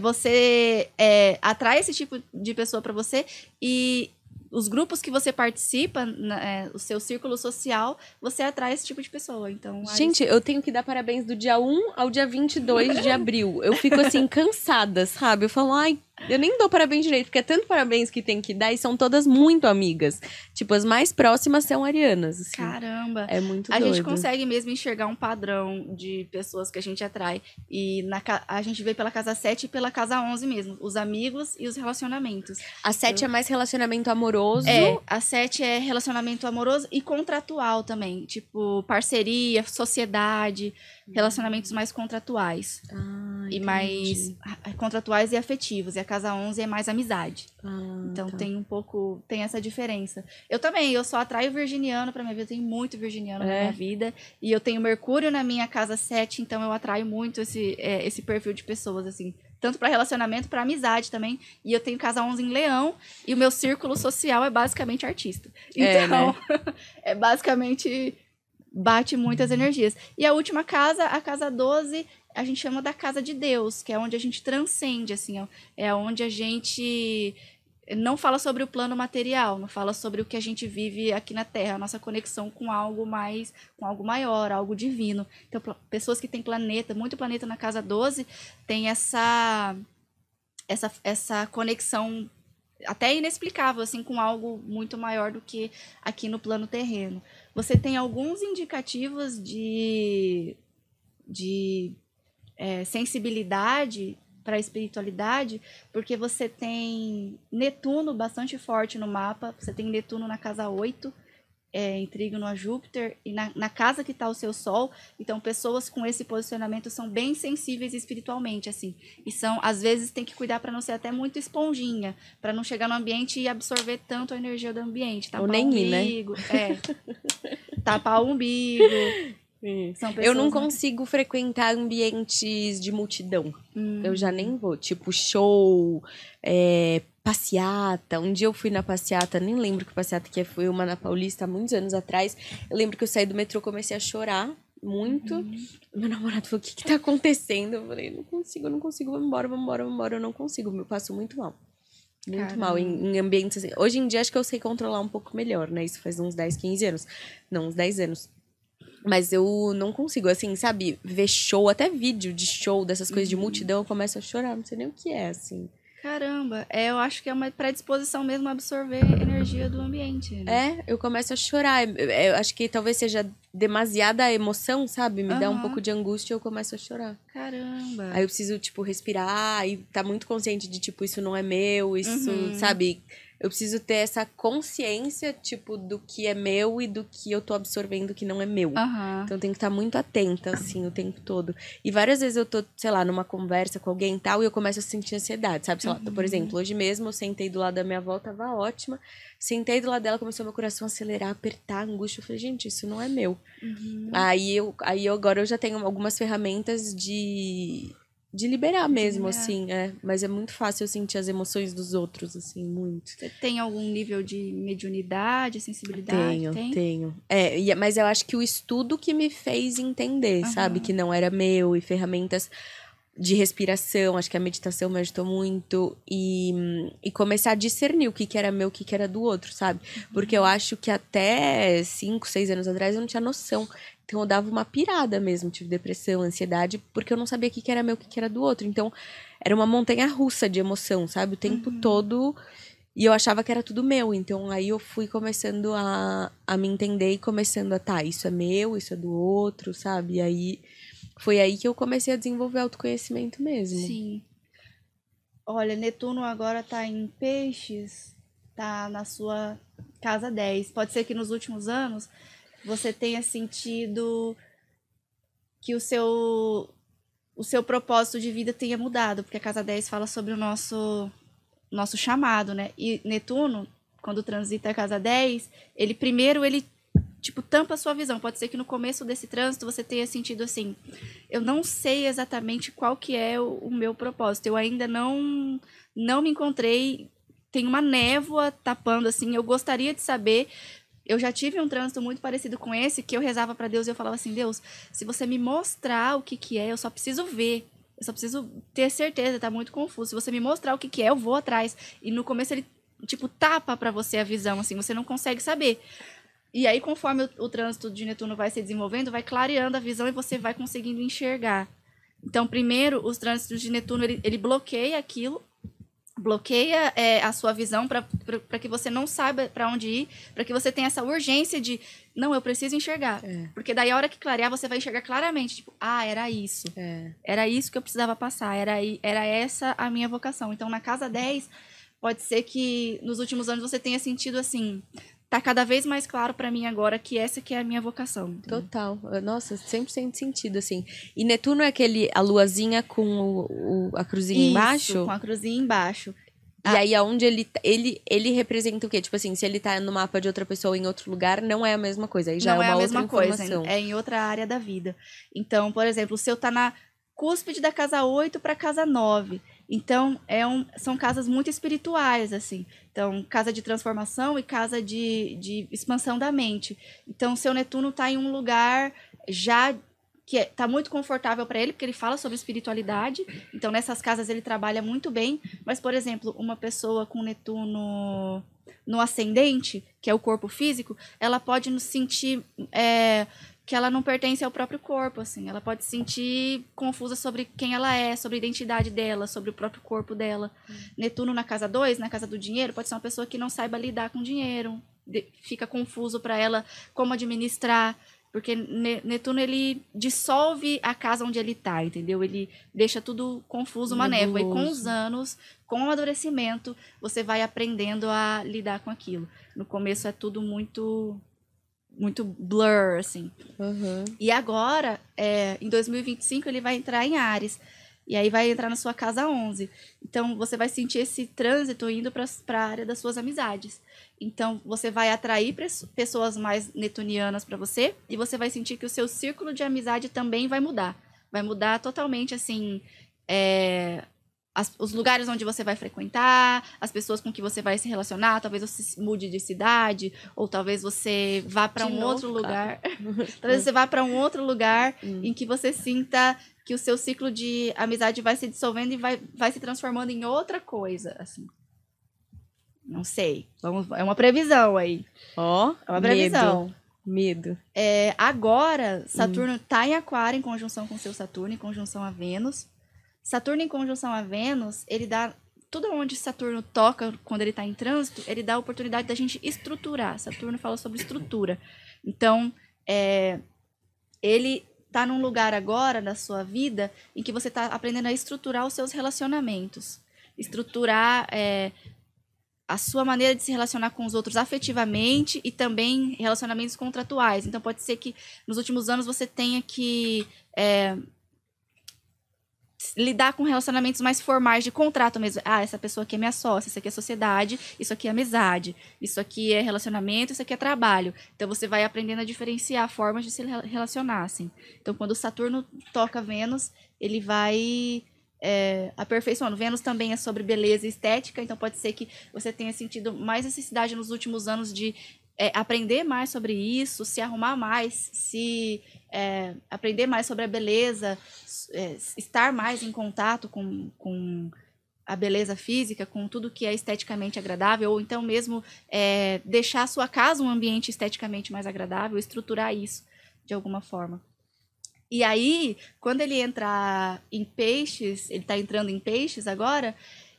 você é, atrai esse tipo de pessoa para você e os grupos que você participa, né, é, o seu círculo social, você atrai esse tipo de pessoa. Então, Gente, eu tenho que dar parabéns do dia 1 ao dia 22 de abril. Eu fico assim, cansada, sabe? Eu falo, ai, eu nem dou parabéns direito, porque é tanto parabéns que tem que dar e são todas muito amigas. Tipo, as mais próximas são arianas. Assim. Caramba. É muito A doido. gente consegue mesmo enxergar um padrão de pessoas que a gente atrai. E na, a gente vê pela casa 7 e pela casa 11 mesmo. Os amigos e os relacionamentos. A 7 Eu... é mais relacionamento amoroso. É, a 7 é relacionamento amoroso e contratual também. Tipo, parceria, sociedade, hum. relacionamentos mais contratuais. Ah, e mais contratuais e afetivos. E a Casa 11 é mais amizade. Ah, então tá. tem um pouco, tem essa diferença. Eu também, eu só atraio virginiano para minha vida, eu tenho muito virginiano é. na minha vida. E eu tenho Mercúrio na minha Casa 7, então eu atraio muito esse, é, esse perfil de pessoas, assim. Tanto para relacionamento, para amizade também. E eu tenho Casa 11 em Leão, e o meu círculo social é basicamente artista. Então, é, né? Então, é basicamente bate muitas uhum. energias. E a última casa, a casa 12, a gente chama da casa de Deus, que é onde a gente transcende, assim, ó, é onde a gente não fala sobre o plano material, não fala sobre o que a gente vive aqui na Terra, a nossa conexão com algo mais, com algo maior, algo divino. Então, pessoas que têm planeta, muito planeta na casa 12, tem essa essa essa conexão até inexplicável assim com algo muito maior do que aqui no plano terreno você tem alguns indicativos de, de é, sensibilidade para a espiritualidade, porque você tem Netuno bastante forte no mapa, você tem Netuno na casa 8, é, em trígono a Júpiter e na, na casa que está o seu Sol. Então, pessoas com esse posicionamento são bem sensíveis espiritualmente, assim. E são, às vezes, tem que cuidar para não ser até muito esponjinha, para não chegar no ambiente e absorver tanto a energia do ambiente. Tapar Ou nem o umbigo, ir, né? É, tapar o umbigo. Pessoas, eu não consigo né? frequentar ambientes de multidão. Hum. Eu já nem vou. Tipo, show, é, passeata. Um dia eu fui na passeata, nem lembro que passeata que é, foi, uma na Paulista, muitos anos atrás. Eu lembro que eu saí do metrô, comecei a chorar muito. Uhum. Meu namorado falou: O que, que tá acontecendo? Eu falei: Não consigo, não consigo, vamos embora, vamos embora, vamos embora. Eu não consigo, eu passo muito mal. Muito Caramba. mal em, em, ambientes assim. Hoje em dia acho que eu sei controlar um pouco melhor, né? Isso faz uns 10, 15 anos. Não, uns 10 anos. Mas eu não consigo, assim, sabe? Ver show, até vídeo de show, dessas coisas uhum. de multidão, eu começo a chorar, não sei nem o que é, assim. Caramba, é, eu acho que é uma predisposição mesmo a absorver energia do ambiente. Né? É, eu começo a chorar. Eu, acho que talvez seja demasiada emoção, sabe? Me uhum. dá um pouco de angústia e eu começo a chorar. Caramba. Aí eu preciso, tipo, respirar e tá muito consciente de, tipo, isso não é meu, isso, uhum. sabe? Eu preciso ter essa consciência, tipo, do que é meu e do que eu tô absorvendo que não é meu. Uhum. Então eu tenho que estar tá muito atenta, assim, o tempo todo. E várias vezes eu tô, sei lá, numa conversa com alguém e tal, e eu começo a sentir ansiedade, sabe? Sei lá, por uhum. exemplo, hoje mesmo eu sentei do lado da minha avó, tava ótima. Sentei do lado dela, começou meu coração a acelerar, apertar, angústia. Eu falei, gente, isso não é meu. Uhum. Aí eu, aí eu, agora eu já tenho algumas ferramentas de de liberar de mesmo, liberar. assim, é. Mas é muito fácil eu sentir as emoções dos outros, assim, muito. Você tem algum nível de mediunidade, sensibilidade? Tenho, tem? tenho. É, é mas eu acho que o estudo que me fez entender, uhum. sabe? Que não era meu e ferramentas de respiração, acho que a meditação me ajudou muito e, e começar a discernir o que, que era meu, o que, que era do outro, sabe? Porque eu uhum. acho que até cinco, seis anos atrás eu não tinha noção então eu dava uma pirada mesmo, tive depressão, ansiedade, porque eu não sabia o que, era meu, o que, que era do outro. Então era uma montanha russa de emoção, sabe? O tempo uhum. todo. E eu achava que era tudo meu. Então aí eu fui começando a, a me entender e começando a, tá, isso é meu, isso é do outro, sabe? E aí foi aí que eu comecei a desenvolver autoconhecimento mesmo. Sim. Olha, Netuno agora tá em peixes, tá na sua casa 10. Pode ser que nos últimos anos você tenha sentido que o seu o seu propósito de vida tenha mudado, porque a casa 10 fala sobre o nosso nosso chamado, né? E Netuno, quando transita a casa 10, ele primeiro ele tipo tampa a sua visão. Pode ser que no começo desse trânsito você tenha sentido assim, eu não sei exatamente qual que é o, o meu propósito. Eu ainda não não me encontrei, tem uma névoa tapando assim, eu gostaria de saber, eu já tive um trânsito muito parecido com esse, que eu rezava para Deus e eu falava assim: Deus, se você me mostrar o que, que é, eu só preciso ver. Eu só preciso ter certeza, tá muito confuso. Se você me mostrar o que, que é, eu vou atrás. E no começo ele, tipo, tapa para você a visão, assim, você não consegue saber. E aí, conforme o, o trânsito de Netuno vai se desenvolvendo, vai clareando a visão e você vai conseguindo enxergar. Então, primeiro, os trânsitos de Netuno, ele, ele bloqueia aquilo bloqueia é, a sua visão para que você não saiba para onde ir, para que você tenha essa urgência de não, eu preciso enxergar. É. Porque daí a hora que clarear, você vai enxergar claramente, tipo, ah, era isso. É. Era isso que eu precisava passar, era era essa a minha vocação. Então na casa 10, pode ser que nos últimos anos você tenha sentido assim, tá cada vez mais claro para mim agora que essa que é a minha vocação. Entendeu? Total. Nossa, sempre tem sentido, assim. E Netuno é aquele, a luazinha com o, o a cruzinha Isso, embaixo? com a cruzinha embaixo. Ah. E aí, aonde ele, tá, ele ele representa o quê? Tipo assim, se ele tá no mapa de outra pessoa em outro lugar, não é a mesma coisa. Aí já não é, uma é a mesma coisa, é em outra área da vida. Então, por exemplo, se eu tá na cúspide da casa 8 para casa 9, então, é um, são casas muito espirituais, assim. Então, casa de transformação e casa de, de expansão da mente. Então, seu Netuno está em um lugar já que está é, tá muito confortável para ele, porque ele fala sobre espiritualidade. Então, nessas casas ele trabalha muito bem. Mas, por exemplo, uma pessoa com Netuno no ascendente, que é o corpo físico, ela pode sentir é, que ela não pertence ao próprio corpo, assim. Ela pode se sentir confusa sobre quem ela é, sobre a identidade dela, sobre o próprio corpo dela. Uhum. Netuno na casa 2, na casa do dinheiro, pode ser uma pessoa que não saiba lidar com dinheiro, de, fica confuso para ela como administrar, porque Netuno ele dissolve a casa onde ele está, entendeu? Ele deixa tudo confuso, uma névoa. E com os anos, com o amadurecimento, você vai aprendendo a lidar com aquilo. No começo é tudo muito muito blur, assim. Uhum. E agora, é, em 2025, ele vai entrar em Ares. E aí vai entrar na sua casa 11. Então, você vai sentir esse trânsito indo para a área das suas amizades. Então, você vai atrair pessoas mais netunianas para você. E você vai sentir que o seu círculo de amizade também vai mudar. Vai mudar totalmente, assim... É, as, os lugares onde você vai frequentar, as pessoas com que você vai se relacionar, talvez você mude de cidade, ou talvez você vá para um, outro lugar. talvez você vá para um outro lugar em que você sinta que o seu ciclo de amizade vai se dissolvendo e vai, vai se transformando em outra coisa, assim. Não sei. Vamos, é uma previsão aí. Ó, oh, é uma previsão. Medo. Medo. É, agora, Saturno está hum. em Aquário em conjunção com seu Saturno, em conjunção a Vênus. Saturno em conjunção a Vênus, ele dá. Tudo onde Saturno toca quando ele está em trânsito, ele dá a oportunidade da gente estruturar. Saturno fala sobre estrutura. Então, é, ele está num lugar agora na sua vida em que você está aprendendo a estruturar os seus relacionamentos, estruturar é, a sua maneira de se relacionar com os outros afetivamente e também relacionamentos contratuais. Então, pode ser que nos últimos anos você tenha que é, lidar com relacionamentos mais formais de contrato mesmo. Ah, essa pessoa aqui é minha sócia, isso aqui é sociedade, isso aqui é amizade, isso aqui é relacionamento, isso aqui é trabalho. Então você vai aprendendo a diferenciar formas de se relacionar, assim. Então quando Saturno toca Vênus, ele vai é, aperfeiçoando. Vênus também é sobre beleza e estética, então pode ser que você tenha sentido mais necessidade nos últimos anos de é, aprender mais sobre isso, se arrumar mais, se é, aprender mais sobre a beleza, é, estar mais em contato com, com a beleza física, com tudo que é esteticamente agradável, ou então mesmo é, deixar a sua casa um ambiente esteticamente mais agradável, estruturar isso de alguma forma. E aí, quando ele entrar em peixes, ele está entrando em peixes agora,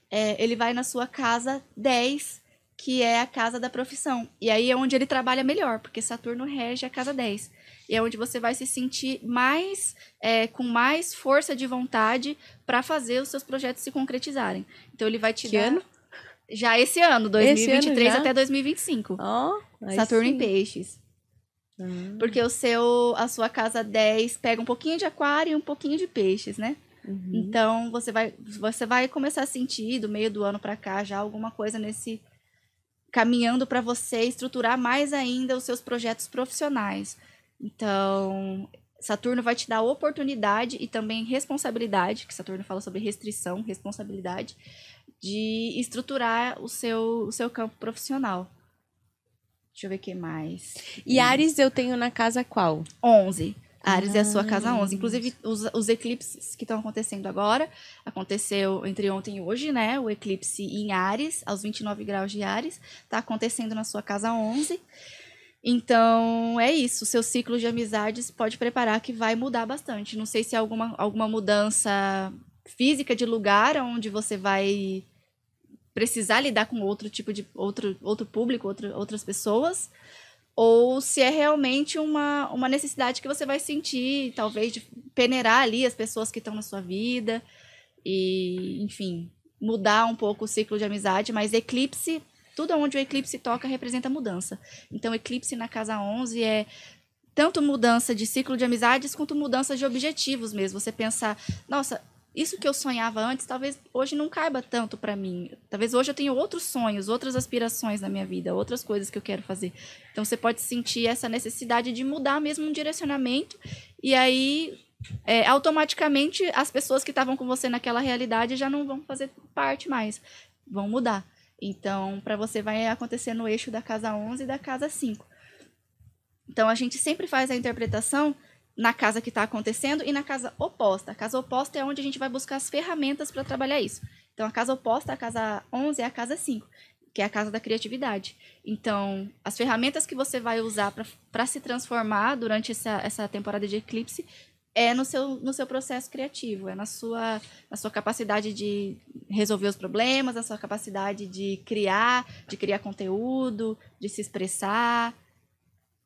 é, ele vai na sua casa 10 que é a casa da profissão. E aí é onde ele trabalha melhor, porque Saturno rege a casa 10. E é onde você vai se sentir mais, é, com mais força de vontade para fazer os seus projetos se concretizarem. Então ele vai te que dar. Ano? Já esse ano, 2023 esse ano até 2025. Oh, Saturno sim. em Peixes. Uhum. Porque o seu, a sua casa 10 pega um pouquinho de aquário e um pouquinho de peixes, né? Uhum. Então você vai, você vai começar a sentir do meio do ano para cá já alguma coisa nesse caminhando para você estruturar mais ainda os seus projetos profissionais. Então, Saturno vai te dar oportunidade e também responsabilidade, que Saturno fala sobre restrição, responsabilidade, de estruturar o seu, o seu campo profissional. Deixa eu ver o que mais. E Ares eu tenho na casa qual? 11. Ares ah. e a sua casa 11. Ah. Inclusive, os, os eclipses que estão acontecendo agora, aconteceu entre ontem e hoje, né? O eclipse em Ares, aos 29 graus de Ares, está acontecendo na sua casa 11. Então, é isso. Seu ciclo de amizades pode preparar que vai mudar bastante. Não sei se é alguma, alguma mudança física de lugar onde você vai precisar lidar com outro tipo de outro, outro público, outro, outras pessoas, ou se é realmente uma, uma necessidade que você vai sentir, talvez, de peneirar ali as pessoas que estão na sua vida e, enfim, mudar um pouco o ciclo de amizade, mas eclipse, tudo onde o eclipse toca representa mudança. Então, eclipse na casa 11 é tanto mudança de ciclo de amizades quanto mudança de objetivos mesmo. Você pensar, nossa, isso que eu sonhava antes, talvez hoje não caiba tanto para mim. Talvez hoje eu tenha outros sonhos, outras aspirações na minha vida, outras coisas que eu quero fazer. Então você pode sentir essa necessidade de mudar mesmo um direcionamento e aí é, automaticamente as pessoas que estavam com você naquela realidade já não vão fazer parte mais, vão mudar. Então, para você vai acontecer no eixo da casa 11 e da casa 5. Então a gente sempre faz a interpretação na casa que está acontecendo e na casa oposta. A casa oposta é onde a gente vai buscar as ferramentas para trabalhar isso. Então, a casa oposta, a casa 11, é a casa 5, que é a casa da criatividade. Então, as ferramentas que você vai usar para se transformar durante essa, essa temporada de eclipse é no seu, no seu processo criativo, é na sua, na sua capacidade de resolver os problemas, na sua capacidade de criar, de criar conteúdo, de se expressar,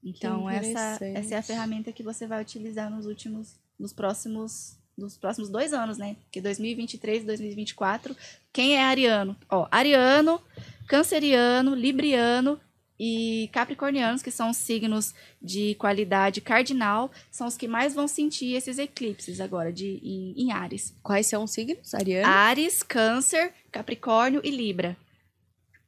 então essa, essa é a ferramenta que você vai utilizar nos últimos, nos próximos, nos próximos dois anos, né? Porque 2023 e 2024, quem é ariano? Ó, ariano, canceriano, libriano e capricornianos, que são os signos de qualidade cardinal, são os que mais vão sentir esses eclipses agora de, em, em Ares. Quais são os signos? Ariano? Ares, Câncer, Capricórnio e Libra.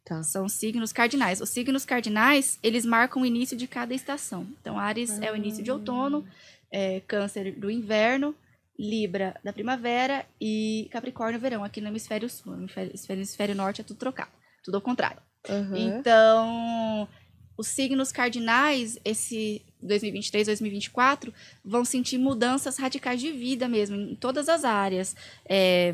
Tá. São signos cardinais. Os signos cardinais, eles marcam o início de cada estação. Então, Ares ah. é o início de outono, é, Câncer do inverno, Libra da primavera e Capricórnio verão, aqui no hemisfério sul. No hemisfério, norte é tudo trocado, tudo ao contrário. Uhum. Então, os signos cardinais, esse 2023, 2024, vão sentir mudanças radicais de vida mesmo, em todas as áreas. É,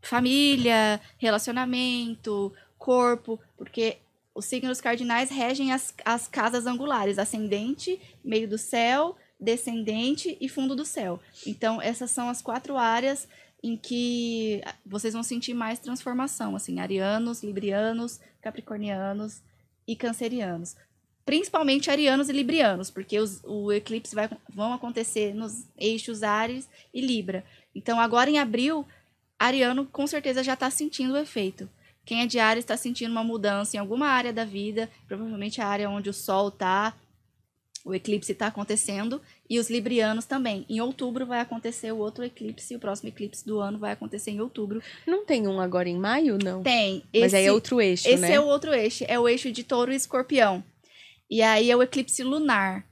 família, relacionamento, corpo, porque os signos cardinais regem as, as casas angulares, ascendente, meio do céu, descendente e fundo do céu. Então, essas são as quatro áreas em que vocês vão sentir mais transformação, assim, arianos, librianos, capricornianos e cancerianos. Principalmente arianos e librianos, porque os, o eclipse vai vão acontecer nos eixos Ares e Libra. Então, agora em abril, ariano com certeza já está sentindo o efeito. Quem é de está sentindo uma mudança em alguma área da vida, provavelmente a área onde o Sol está, o eclipse está acontecendo, e os librianos também. Em outubro vai acontecer o outro eclipse, o próximo eclipse do ano vai acontecer em outubro. Não tem um agora em maio, não? Tem. Esse, Mas aí é outro eixo, esse né? Esse é o outro eixo, é o eixo de touro e escorpião. E aí é o eclipse lunar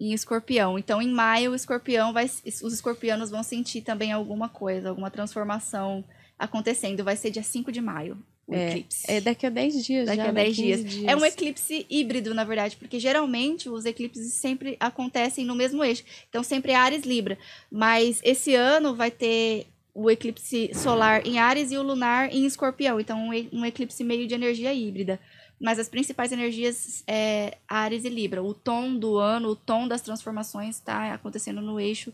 em escorpião. Então, em maio, o escorpião vai, os escorpianos vão sentir também alguma coisa, alguma transformação acontecendo. Vai ser dia 5 de maio. O é, eclipse. É daqui a 10 dias daqui já. Daqui a 10 dias. dias. É um eclipse híbrido, na verdade, porque geralmente os eclipses sempre acontecem no mesmo eixo. Então sempre é Ares Libra. Mas esse ano vai ter o eclipse solar em Ares e o lunar em Escorpião. Então um eclipse meio de energia híbrida. Mas as principais energias é Ares e Libra. O tom do ano, o tom das transformações está acontecendo no eixo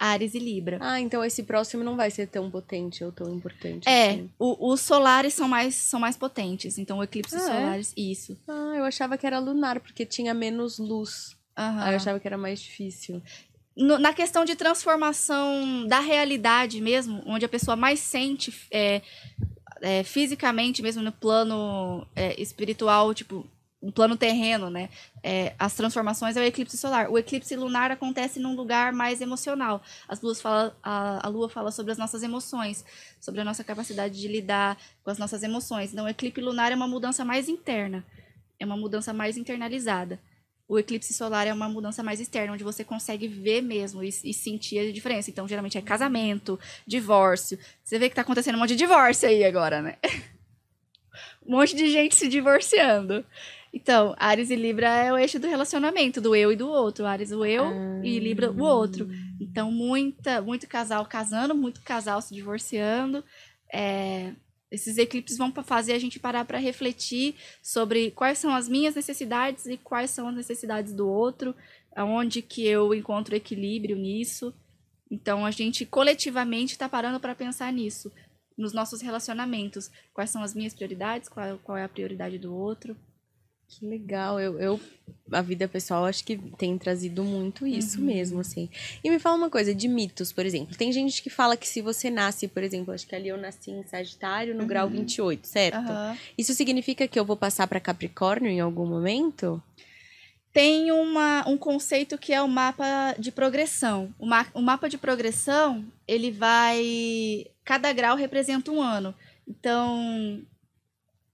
Ares e Libra. Ah, então esse próximo não vai ser tão potente ou tão importante. É, assim. o, os solares são mais, são mais potentes. Então, o eclipse ah, é? solares, é? isso. Ah, eu achava que era lunar, porque tinha menos luz. Aham. Ah, eu achava que era mais difícil. No, na questão de transformação da realidade mesmo, onde a pessoa mais sente é, é, fisicamente, mesmo no plano é, espiritual, tipo, um plano terreno, né? É, as transformações é o eclipse solar. O eclipse lunar acontece num lugar mais emocional. As luas fala, a, a, lua fala sobre as nossas emoções, sobre a nossa capacidade de lidar com as nossas emoções. Então, o eclipse lunar é uma mudança mais interna, é uma mudança mais internalizada. O eclipse solar é uma mudança mais externa, onde você consegue ver mesmo e, e sentir a diferença. Então, geralmente é casamento, divórcio. Você vê que está acontecendo um monte de divórcio aí agora, né? um monte de gente se divorciando. Então, Ares e Libra é o eixo do relacionamento, do eu e do outro. Ares, o eu ah. e Libra, o outro. Então, muita, muito casal casando, muito casal se divorciando. É, esses eclipses vão fazer a gente parar para refletir sobre quais são as minhas necessidades e quais são as necessidades do outro, aonde que eu encontro equilíbrio nisso. Então, a gente coletivamente está parando para pensar nisso, nos nossos relacionamentos. Quais são as minhas prioridades, qual, qual é a prioridade do outro. Que legal. Eu, eu, a vida pessoal, acho que tem trazido muito isso uhum. mesmo, assim. E me fala uma coisa, de mitos, por exemplo. Tem gente que fala que se você nasce, por exemplo, acho que ali eu nasci em Sagitário no uhum. grau 28, certo? Uhum. Isso significa que eu vou passar para Capricórnio em algum momento? Tem uma, um conceito que é o mapa de progressão. O, ma o mapa de progressão, ele vai. Cada grau representa um ano. Então,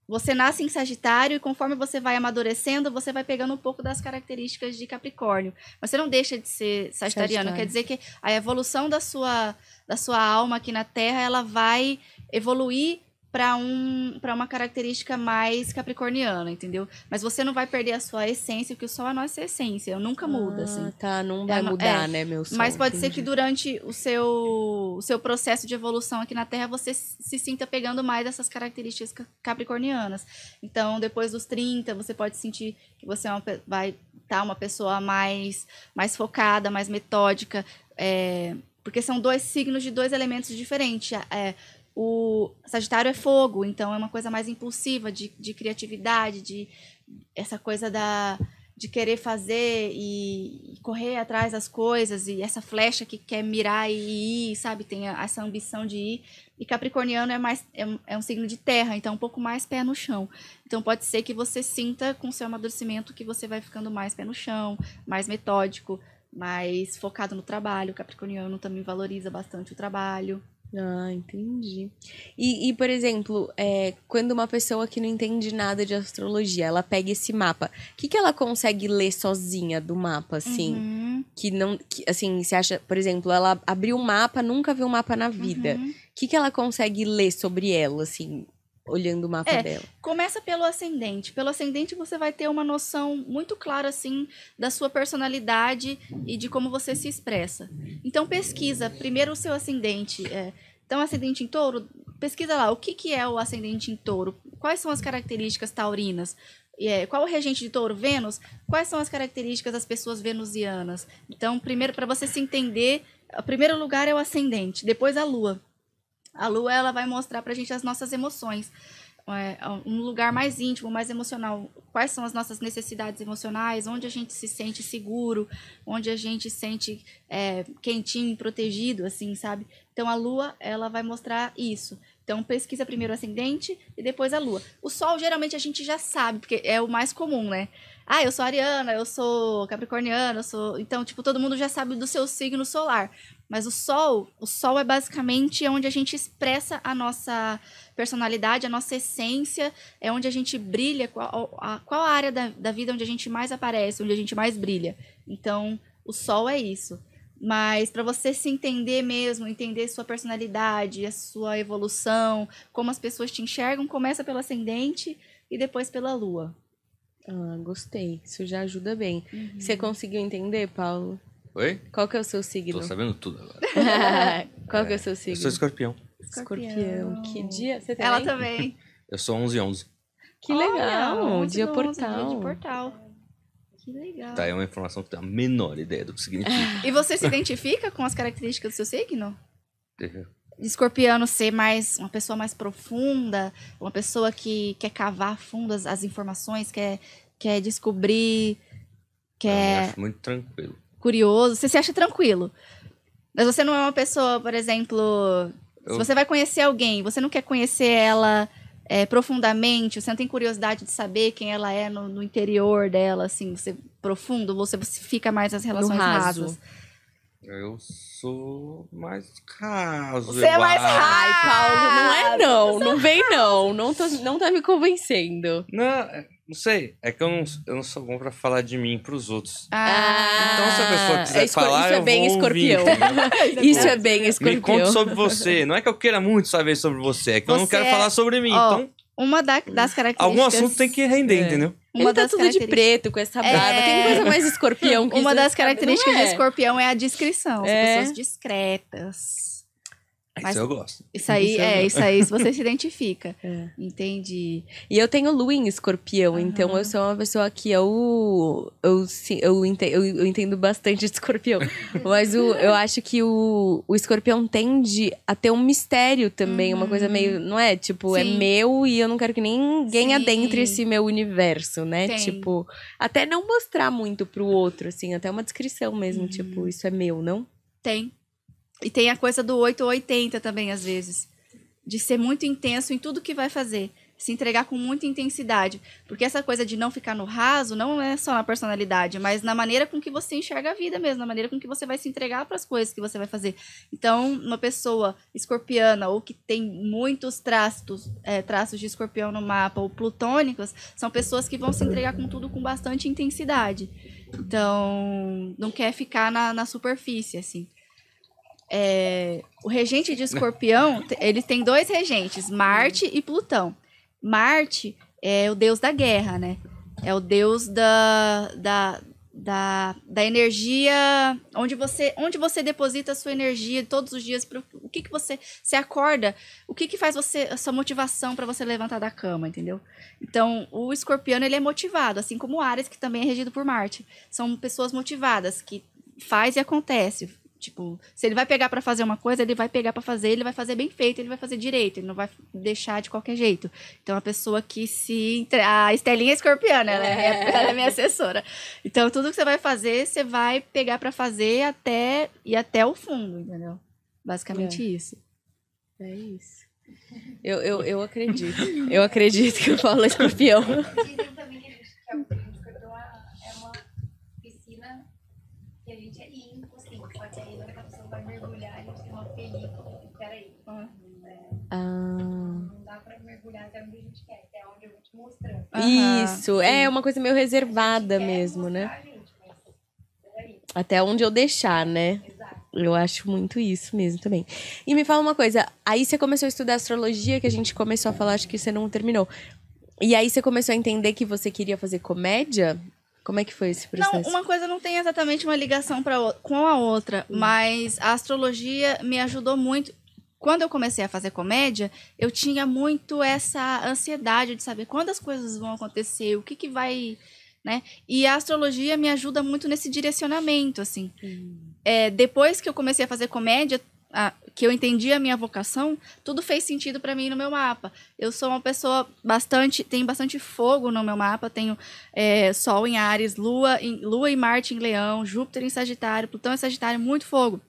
você nasce em Sagitário e conforme você vai amadurecendo, você vai pegando um pouco das características de Capricórnio. Mas você não deixa de ser sagitariano. Sagitário. Quer dizer que a evolução da sua, da sua alma aqui na Terra, ela vai evoluir para um, para uma característica mais capricorniana, entendeu? Mas você não vai perder a sua essência, porque o sol é a nossa essência, eu nunca assim. ah, muda, assim. Tá, não é vai é, mudar, é, né, meu sol. Mas pode entendi. ser que durante o seu, o seu processo de evolução aqui na Terra, você se sinta pegando mais essas características capricornianas. Então, depois dos 30, você pode sentir que você é uma, vai estar tá uma pessoa mais, mais focada, mais metódica, é, porque são dois signos de dois elementos diferentes. É, o Sagitário é fogo, então é uma coisa mais impulsiva, de, de criatividade, de essa coisa da, de querer fazer e correr atrás das coisas e essa flecha que quer mirar e ir, sabe? Tem essa ambição de ir. E Capricorniano é mais é, é, um signo de terra, então um pouco mais pé no chão. Então pode ser que você sinta com seu amadurecimento que você vai ficando mais pé no chão, mais metódico, mais focado no trabalho. O Capricorniano também valoriza bastante o trabalho. Ah, entendi. E, e por exemplo, é, quando uma pessoa que não entende nada de astrologia, ela pega esse mapa, o que, que ela consegue ler sozinha do mapa, assim? Uhum. Que não, que, assim, se acha, por exemplo, ela abriu um mapa, nunca viu um mapa na vida. Uhum. O uhum. que, que ela consegue ler sobre ela, assim? olhando o mapa é, dela? Começa pelo ascendente. Pelo ascendente você vai ter uma noção muito clara assim da sua personalidade e de como você se expressa. Então pesquisa primeiro o seu ascendente. É, então ascendente em touro, pesquisa lá o que, que é o ascendente em touro. Quais são as características taurinas? É, qual o regente de touro? Vênus. Quais são as características das pessoas venusianas? Então, primeiro, para você se entender, o primeiro lugar é o ascendente, depois a lua. A lua ela vai mostrar para a gente as nossas emoções, é, é um lugar mais íntimo, mais emocional. Quais são as nossas necessidades emocionais? Onde a gente se sente seguro? Onde a gente sente é, quentinho, protegido, assim, sabe? Então a lua ela vai mostrar isso. Então pesquisa primeiro o ascendente e depois a lua. O sol geralmente a gente já sabe porque é o mais comum, né? Ah, eu sou ariana, eu sou capricorniana, eu sou. Então tipo todo mundo já sabe do seu signo solar. Mas o sol, o sol é basicamente onde a gente expressa a nossa personalidade, a nossa essência, é onde a gente brilha, qual a, qual a área da, da vida onde a gente mais aparece, onde a gente mais brilha. Então, o sol é isso. Mas para você se entender mesmo, entender sua personalidade, a sua evolução, como as pessoas te enxergam, começa pelo ascendente e depois pela lua. Ah, gostei. Isso já ajuda bem. Uhum. Você conseguiu entender, Paulo? Oi? Qual que é o seu signo? Tô sabendo tudo agora. Qual que é o seu signo? Eu sou escorpião. Escorpião. escorpião. Que dia? Você tem? Ela também. Eu sou 11 11. Que legal! Um dia bom, portal. Dia de portal. Que legal. Tá, é uma informação que tem a menor ideia do que significa. e você se identifica com as características do seu signo? Escorpiano ser mais uma pessoa mais profunda, uma pessoa que quer cavar fundo as, as informações, quer, quer descobrir, quer. Eu me acho muito tranquilo curioso, você se acha tranquilo. Mas você não é uma pessoa, por exemplo, eu... se você vai conhecer alguém, você não quer conhecer ela é, profundamente, você não tem curiosidade de saber quem ela é no, no interior dela, assim, você profundo, você, você fica mais nas relações rasas. Eu sou mais raso. Você é mais raso. Ai, Paulo, não é não. É não vem não. Não, tô, não tá me convencendo. Não, não sei, é que eu não, eu não sou bom pra falar de mim pros outros. Ah, então, se a pessoa quiser é falar, isso é bem eu vou escorpião. Ouvir, isso é bem escorpião. Me conta sobre você. Não é que eu queira muito saber sobre você, é que você eu não quero é... falar sobre mim. então, uma da, das características. Algum assunto tem que render, é. entendeu? Uma Ele tá tudo de preto com essa barba. É... Tem coisa mais escorpião que Uma das características é. de escorpião é a discrição. São é. pessoas discretas. Mas isso eu gosto. Isso aí, isso é, isso aí, se você se identifica. É. Entendi. E eu tenho lua em escorpião, uhum. então eu sou uma pessoa que eu eu, eu, entendo, eu entendo bastante de escorpião. mas o, eu acho que o, o escorpião tende a ter um mistério também, uhum. uma coisa meio, uhum. não é? Tipo, é Sim. é meu e eu não quero que ninguém Sim. adentre esse meu universo, né? Tem. Tipo, até não mostrar muito pro outro, assim, até uma descrição mesmo, tipo, uhum. tipo, isso é meu, não? Tem, e tem a coisa do 8 ou 80 também, às vezes. De ser muito intenso em tudo que vai fazer. Se entregar com muita intensidade. Porque essa coisa de não ficar no raso não é só na personalidade, mas na maneira com que você enxerga a vida mesmo, na maneira com que você vai se entregar para as coisas que você vai fazer. Então, uma pessoa escorpiana ou que tem muitos traços, é, traços de escorpião no mapa ou plutônicos, são pessoas que vão se entregar com tudo com bastante intensidade. Então, não quer ficar na, na superfície, assim. É, o regente de escorpião, ele tem dois regentes, Marte e Plutão. Marte é o deus da guerra, né? É o deus da, da, da, da energia, onde você, onde você deposita a sua energia todos os dias, pro, o que, que você se acorda, o que, que faz você a sua motivação para você levantar da cama, entendeu? Então, o escorpião ele é motivado, assim como Ares, que também é regido por Marte. São pessoas motivadas, que faz e acontece, Tipo, se ele vai pegar para fazer uma coisa, ele vai pegar para fazer, ele vai fazer bem feito, ele vai fazer direito, ele não vai deixar de qualquer jeito. Então, a pessoa que se. Entre... A Estelinha é escorpiana, né? ela é, é, ela é minha assessora. Então, tudo que você vai fazer, você vai pegar para fazer até e até o fundo, entendeu? Basicamente é. isso. É isso. Eu, eu, eu acredito. Eu acredito que eu falo é escorpião. Ah. Não dá pra mergulhar até onde a gente quer, até onde eu vou te mostrar. Isso, é sim. é uma coisa meio reservada mesmo, né? Gente, até onde eu deixar, né? Exato. Eu acho muito isso mesmo também. E me fala uma coisa, aí você começou a estudar astrologia, que a gente começou a falar, acho que você não terminou. E aí você começou a entender que você queria fazer comédia? Como é que foi esse processo? Não, uma coisa não tem exatamente uma ligação pra, com a outra, hum. mas a astrologia me ajudou muito quando eu comecei a fazer comédia, eu tinha muito essa ansiedade de saber quando as coisas vão acontecer, o que, que vai. Né? E a astrologia me ajuda muito nesse direcionamento, assim. É, depois que eu comecei a fazer comédia, a, que eu entendi a minha vocação, tudo fez sentido para mim no meu mapa. Eu sou uma pessoa bastante, tem bastante fogo no meu mapa, tenho é, Sol em Ares, Lua, em, Lua e Marte em Leão, Júpiter em Sagitário, Plutão em Sagitário, muito fogo.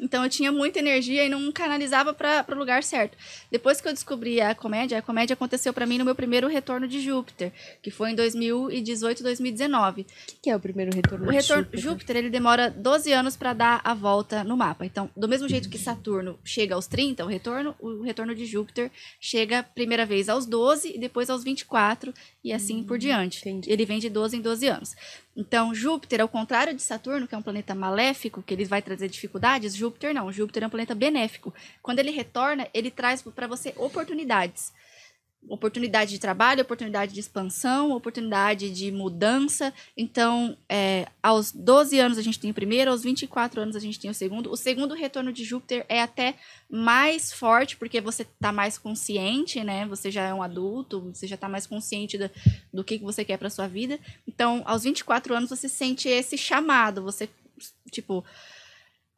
Então eu tinha muita energia e não canalizava para o lugar certo. Depois que eu descobri a comédia, a comédia aconteceu para mim no meu primeiro retorno de Júpiter, que foi em 2018, 2019. O que, é o primeiro retorno o de retorno, Júpiter? Júpiter ele demora 12 anos para dar a volta no mapa. Então, do mesmo jeito que Saturno chega aos 30, o retorno, o retorno de Júpiter chega primeira vez aos 12 e depois aos 24 e assim hum, por diante. Entendi. Ele vem de 12 em 12 anos. Então, Júpiter, ao contrário de Saturno, que é um planeta maléfico, que ele vai trazer dificuldades, Júpiter não. Júpiter é um planeta benéfico. Quando ele retorna, ele traz para você oportunidades oportunidade de trabalho, oportunidade de expansão, oportunidade de mudança. Então, é, aos 12 anos a gente tem o primeiro, aos 24 anos a gente tem o segundo. O segundo retorno de Júpiter é até mais forte, porque você está mais consciente, né? Você já é um adulto, você já está mais consciente do, do que, que você quer para sua vida. Então, aos 24 anos você sente esse chamado, você, tipo...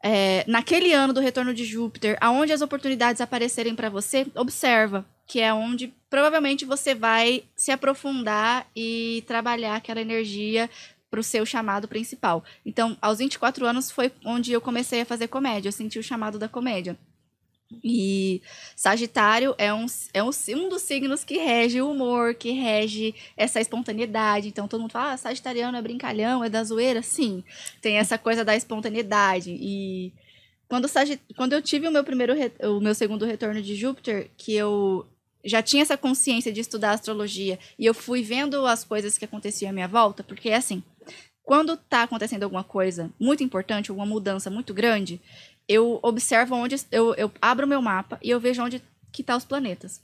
É, naquele ano do retorno de Júpiter, aonde as oportunidades aparecerem para você, observa, que é onde provavelmente você vai se aprofundar e trabalhar aquela energia para o seu chamado principal. Então, aos 24 anos foi onde eu comecei a fazer comédia, eu senti o chamado da comédia. E Sagitário é um, é um, um dos signos que rege o humor, que rege essa espontaneidade. Então todo mundo fala, ah, Sagitariano é brincalhão, é da zoeira. Sim, tem essa coisa da espontaneidade. E quando, Sagit... quando eu tive o meu primeiro o meu segundo retorno de Júpiter, que eu já tinha essa consciência de estudar astrologia e eu fui vendo as coisas que aconteciam à minha volta, porque é assim, quando está acontecendo alguma coisa muito importante, alguma mudança muito grande, eu observo onde eu, eu abro meu mapa e eu vejo onde que tá os planetas.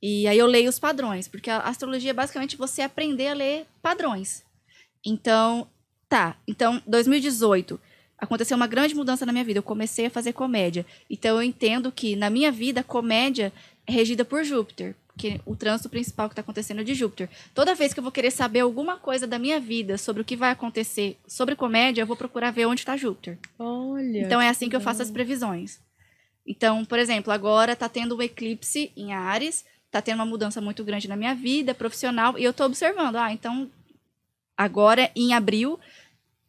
E aí eu leio os padrões, porque a astrologia é basicamente você aprender a ler padrões. Então, tá. Então, 2018 aconteceu uma grande mudança na minha vida. Eu comecei a fazer comédia. Então eu entendo que na minha vida comédia regida por Júpiter, que é o trânsito principal que está acontecendo é de Júpiter. Toda vez que eu vou querer saber alguma coisa da minha vida sobre o que vai acontecer sobre comédia, eu vou procurar ver onde está Júpiter. Olha. Então é assim que eu faço as previsões. Então, por exemplo, agora está tendo um eclipse em Ares, está tendo uma mudança muito grande na minha vida profissional e eu estou observando. Ah, então agora em abril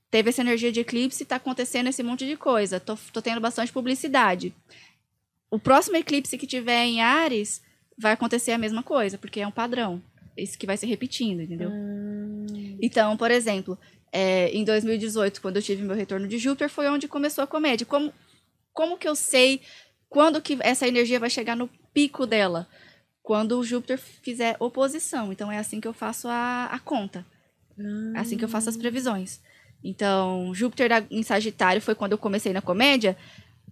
teve essa energia de eclipse, está acontecendo esse monte de coisa. Tô, tô tendo bastante publicidade. O próximo eclipse que tiver em Ares vai acontecer a mesma coisa, porque é um padrão. Isso que vai se repetindo, entendeu? Hum. Então, por exemplo, é, em 2018, quando eu tive meu retorno de Júpiter, foi onde começou a comédia. Como, como que eu sei quando que essa energia vai chegar no pico dela? Quando o Júpiter fizer oposição. Então, é assim que eu faço a, a conta. Hum. É assim que eu faço as ah. previsões. Então, Júpiter em Sagitário foi quando eu comecei na comédia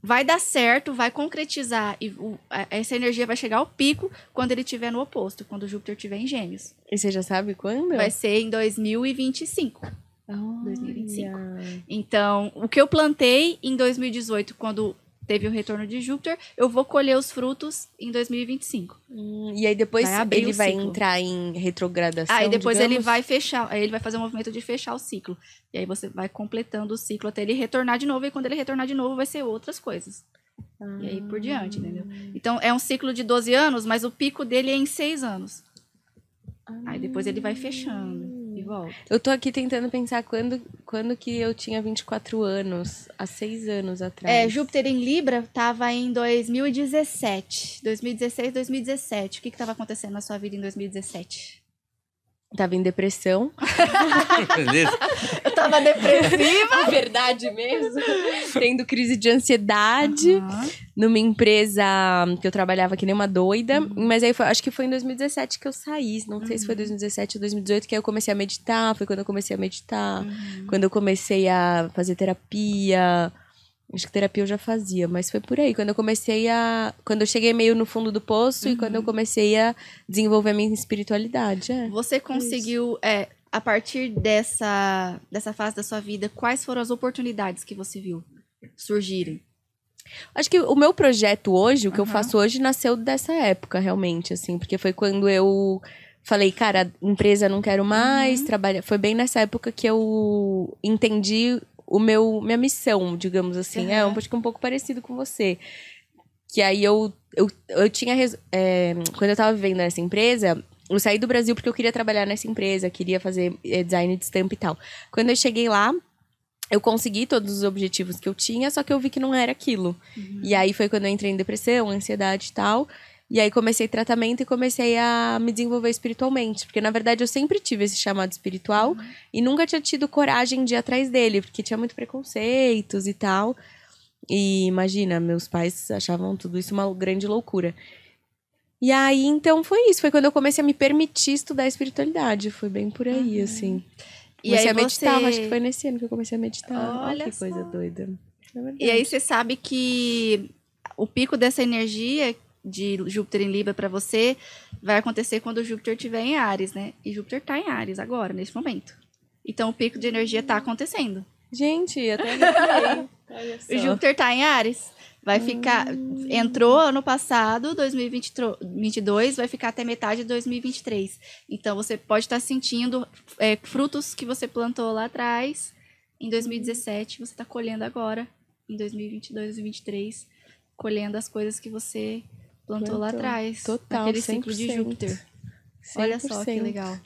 vai dar certo, vai concretizar e o, a, essa energia vai chegar ao pico quando ele estiver no oposto, quando Júpiter estiver em Gêmeos. E você já sabe quando? Vai ser em 2025. 2025. Então, o que eu plantei em 2018, quando teve o retorno de Júpiter, eu vou colher os frutos em 2025. Hum, e aí depois vai ele vai entrar em retrogradação. Aí depois digamos? ele vai fechar, aí ele vai fazer um movimento de fechar o ciclo. E aí você vai completando o ciclo até ele retornar de novo, e quando ele retornar de novo, vai ser outras coisas. Ah. E aí por diante, entendeu? Ah. Então é um ciclo de 12 anos, mas o pico dele é em 6 anos. Ah. Aí depois ele vai fechando e volta. Eu tô aqui tentando pensar quando, quando que eu tinha 24 anos, há seis anos atrás. É, Júpiter em Libra tava em 2017. 2016, 2017. O que que tava acontecendo na sua vida em 2017? Tava em depressão. eu tava depressiva. É verdade mesmo. Tendo crise de ansiedade. Uhum. Numa empresa que eu trabalhava que nem uma doida. Uhum. Mas aí foi, acho que foi em 2017 que eu saí. Não uhum. sei se foi 2017 uhum. ou 2018 que aí eu comecei a meditar. Foi quando eu comecei a meditar. Uhum. Quando eu comecei a fazer terapia. Acho que terapia eu já fazia, mas foi por aí. Quando eu comecei a. Quando eu cheguei meio no fundo do poço uhum. e quando eu uhum. comecei a desenvolver a minha espiritualidade. É. Você conseguiu, é, a partir dessa, dessa fase da sua vida, quais foram as oportunidades que você viu surgirem? Acho que o meu projeto hoje, o que uhum. eu faço hoje, nasceu dessa época, realmente, assim, porque foi quando eu falei, cara, empresa não quero mais, uhum. trabalha. Foi bem nessa época que eu entendi o meu minha missão, digamos assim. Uhum. É um podcast um pouco parecido com você. Que aí eu, eu, eu tinha. É, quando eu tava vivendo nessa empresa, eu saí do Brasil porque eu queria trabalhar nessa empresa, queria fazer é, design de stamp e tal. Quando eu cheguei lá, eu consegui todos os objetivos que eu tinha, só que eu vi que não era aquilo. Uhum. E aí foi quando eu entrei em depressão, ansiedade e tal. E aí comecei tratamento e comecei a me desenvolver espiritualmente, porque na verdade eu sempre tive esse chamado espiritual uhum. e nunca tinha tido coragem de ir atrás dele, porque tinha muito preconceitos e tal. E imagina, meus pais achavam tudo isso uma grande loucura. E aí, então, foi isso. Foi quando eu comecei a me permitir estudar espiritualidade. Foi bem por aí, uhum. assim. E aí a meditar, você... acho que foi nesse ano que eu comecei a meditar. Olha, Olha que só. coisa doida. É e aí você sabe que o pico dessa energia de Júpiter em Libra para você vai acontecer quando Júpiter estiver em Ares, né? E Júpiter está em Ares agora, nesse momento. Então o pico de energia está acontecendo. Gente, até O Júpiter está em Ares. Vai ficar. Hum. Entrou ano passado, 2022, vai ficar até metade de 2023. Então você pode estar tá sentindo é, frutos que você plantou lá atrás, em 2017, você está colhendo agora, em 2022, 2023, colhendo as coisas que você Plantou, lá atrás. Total. Aquele ciclo de Júpiter. 100%. Olha só que legal.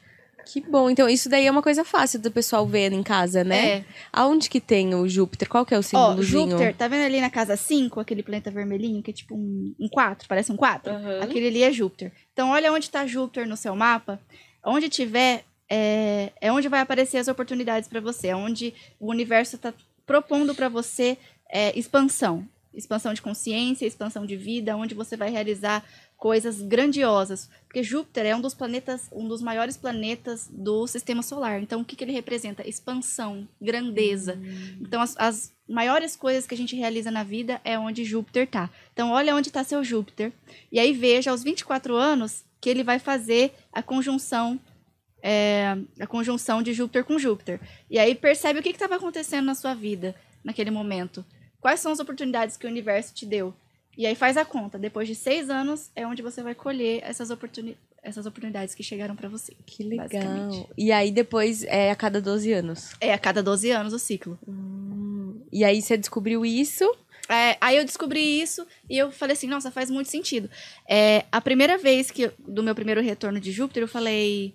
Que bom. Então, isso daí é uma coisa fácil do pessoal ver em casa, né? É. Aonde que tem o Júpiter? Qual que é o símbolozinho? Ó, Júpiter, tá vendo ali na casa 5, aquele planeta vermelhinho, que é tipo um 4, um parece um 4? Uhum. Aquele ali é Júpiter. Então, olha onde tá Júpiter no seu mapa. Onde tiver, é, é onde vai aparecer as oportunidades para você. É onde o universo tá propondo para você é, expansão expansão de consciência, expansão de vida, onde você vai realizar coisas grandiosas, porque Júpiter é um dos planetas, um dos maiores planetas do sistema solar. Então, o que, que ele representa? Expansão, grandeza. Hum. Então, as, as, maiores coisas que a gente realiza na vida é onde Júpiter tá. Então, olha onde está seu Júpiter. E aí veja aos 24 anos que ele vai fazer a conjunção é, a conjunção de Júpiter com Júpiter. E aí percebe o que estava acontecendo na sua vida naquele momento. Quais são as oportunidades que o universo te deu? E aí faz a conta. Depois de seis anos é onde você vai colher essas, essas oportunidades que chegaram para você. Que legal. E aí depois é a cada 12 anos. É a cada 12 anos o ciclo. Hum. E aí você descobriu isso. É, aí eu descobri isso e eu falei assim, nossa, faz muito sentido. É, a primeira vez que do meu primeiro retorno de Júpiter, eu falei,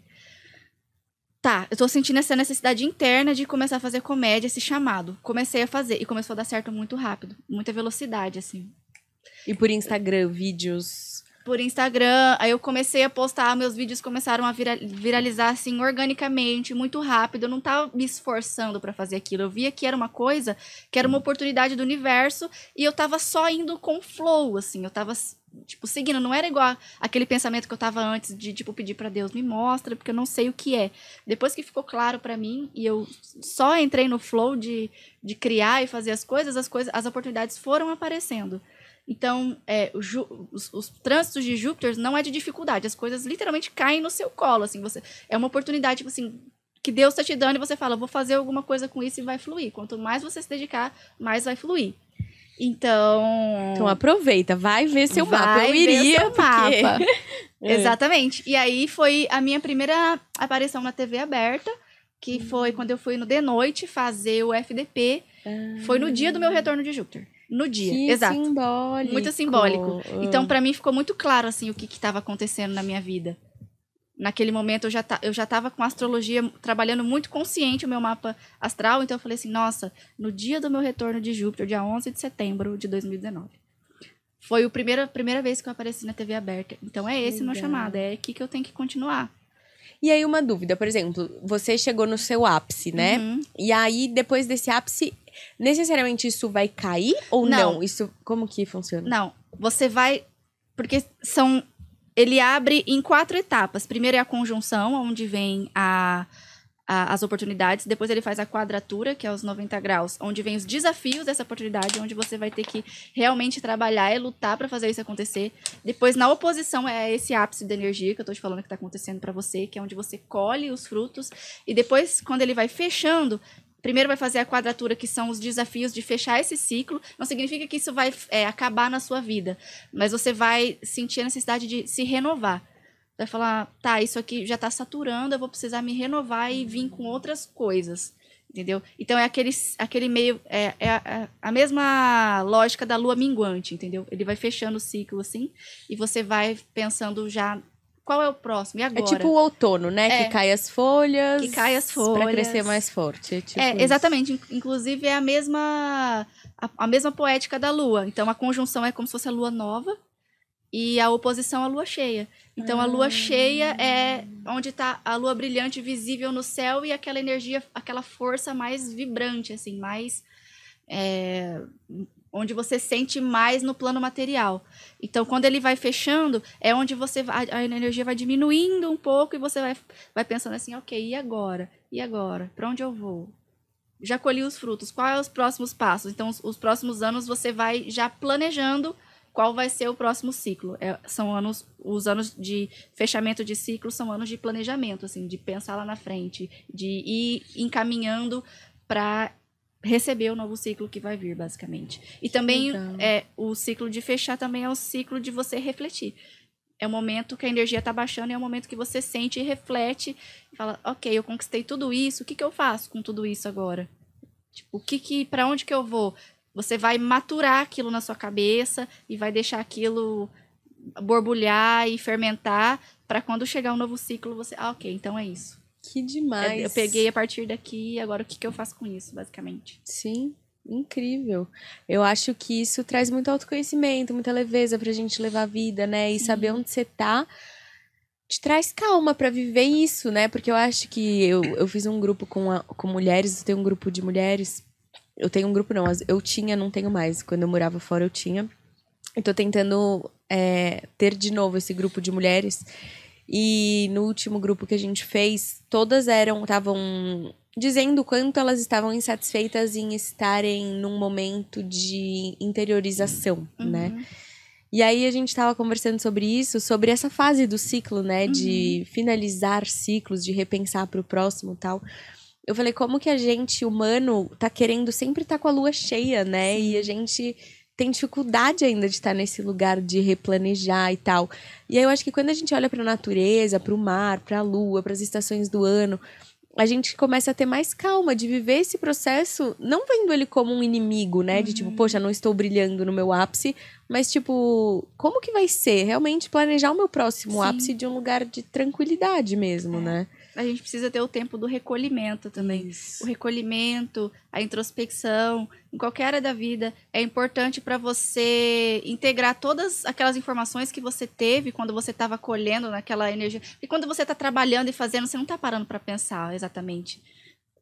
tá, eu tô sentindo essa necessidade interna de começar a fazer comédia, esse chamado. Comecei a fazer e começou a dar certo muito rápido, muita velocidade, assim. E por Instagram, vídeos? Por Instagram, aí eu comecei a postar, meus vídeos começaram a vira viralizar, assim, organicamente, muito rápido. Eu não tava me esforçando para fazer aquilo. Eu via que era uma coisa, que era uma oportunidade do universo, e eu tava só indo com flow, assim. Eu tava tipo, seguindo. Não era igual aquele pensamento que eu tava antes de, tipo, pedir para Deus, me mostra, porque eu não sei o que é. Depois que ficou claro para mim e eu só entrei no flow de, de criar e fazer as coisas, as coisas, as oportunidades foram aparecendo. Então, é, os, os, trânsitos de Júpiter não é de dificuldade, as coisas literalmente caem no seu colo, assim, você é uma oportunidade, tipo assim, que Deus está te dando e você fala, vou fazer alguma coisa com isso e vai fluir. Quanto mais você se dedicar, mais vai fluir. Então. Então aproveita, vai ver seu vai mapa. Eu iria. Ver porque... mapa. É. Exatamente. E aí foi a minha primeira aparição na TV aberta, que hum. foi quando eu fui no De Noite fazer o FDP. Ah. Foi no dia do meu retorno de Júpiter. No dia, que exato. Simbólico. Muito simbólico. Então, para mim, ficou muito claro assim o que estava acontecendo na minha vida naquele momento eu já, tá, eu já estava com astrologia trabalhando muito consciente o meu mapa astral, então eu falei assim, nossa, no dia do meu retorno de Júpiter, dia 11 de setembro de 2019. Foi a primeira, primeira vez que eu apareci na TV aberta. Então é esse Legal. o meu chamado, é aqui que eu tenho que continuar. E aí uma dúvida, por exemplo, você chegou no seu ápice, né? Uhum. E aí depois desse ápice, necessariamente isso vai cair ou não? não? Isso como que funciona? Não, você vai porque são ele abre em quatro etapas. Primeiro é a conjunção, onde vem a, a, as oportunidades. Depois ele faz a quadratura, que é os 90 graus, onde vem os desafios dessa oportunidade, onde você vai ter que realmente trabalhar e lutar para fazer isso acontecer. Depois, na oposição, é esse ápice da energia que eu estou te falando que está acontecendo para você, que é onde você colhe os frutos. E depois, quando ele vai fechando, Primeiro vai fazer a quadratura, que são os desafios de fechar esse ciclo. Não significa que isso vai é, acabar na sua vida, mas você vai sentir a necessidade de se renovar. Vai falar, tá, isso aqui já está saturando, eu vou precisar me renovar e vir com outras coisas. Entendeu? Então é aquele, aquele meio. É, é a, é a mesma lógica da lua minguante, entendeu? Ele vai fechando o ciclo assim, e você vai pensando já qual é o próximo? E é agora? É tipo o outono, né? É. Que cai as folhas. Que cai as folhas. Pra crescer mais forte. É tipo é, exatamente. Isso. Inclusive é a mesma, a, a mesma poética da lua. Então a conjunção é como se fosse a lua nova e a oposição à lua cheia. Então a lua ah. cheia é onde está a lua brilhante visível no céu e aquela energia, aquela força mais vibrante, assim, mais é, onde você sente mais no plano material. Então, quando ele vai fechando, é onde você a, a energia vai diminuindo um pouco e você vai, vai pensando assim, ok, e agora? E agora? Para onde eu vou? Já colhi os frutos. Quais é os próximos passos? Então, os, os, próximos anos você vai já planejando qual vai ser o próximo ciclo. É, são anos, os anos de fechamento de ciclo são anos de planejamento, assim, de pensar lá na frente, de ir encaminhando para receber o novo ciclo que vai vir, basicamente. E também então... é, o ciclo de fechar também é o ciclo de você refletir. É o momento que a energia está baixando, é o momento que você sente e reflete e fala, ok, eu conquistei tudo isso, o que, que eu faço com tudo isso agora? Tipo, o que que, para onde que eu vou? Você vai maturar aquilo na sua cabeça e vai deixar aquilo borbulhar e fermentar para quando chegar um novo ciclo você, ah, ok, então é isso. Que é, demais. Eu peguei a partir daqui e agora o que, que eu faço com isso, basicamente. Sim, incrível. Eu acho que isso traz muito autoconhecimento, muita leveza pra gente levar a vida, né? E Sim. saber onde você tá te traz calma para viver isso, né? Porque eu acho que eu, eu fiz um grupo com, a, com mulheres, eu tenho um grupo de mulheres. Eu tenho um grupo, não, eu tinha, não tenho mais. Quando eu morava fora, eu tinha. Eu tô tentando é, ter de novo esse grupo de mulheres e no último grupo que a gente fez, todas eram estavam dizendo quanto elas estavam insatisfeitas em estarem num momento de interiorização, uhum. né? E aí a gente estava conversando sobre isso, sobre essa fase do ciclo, né, uhum. de finalizar ciclos, de repensar para o próximo, tal. Eu falei como que a gente humano tá querendo sempre estar tá com a lua cheia, né? Sim. E a gente tem dificuldade ainda de estar nesse lugar de replanejar e tal. E aí eu acho que quando a gente olha para a natureza, para o mar, para a lua, para as estações do ano, a gente começa a ter mais calma de viver esse processo, não vendo ele como um inimigo, né? Uhum. De tipo, uhum. poxa, não estou brilhando no meu ápice, mas tipo, como que vai ser? Realmente planejar o meu próximo Sim. ápice de um lugar de tranquilidade mesmo, é. né? a gente precisa ter o tempo do recolhimento também. Isso. O recolhimento, a introspecção, em qualquer área da vida, é importante para você integrar todas aquelas informações que você teve quando você estava colhendo naquela energia. E quando você está trabalhando e fazendo, você não está parando para pensar exatamente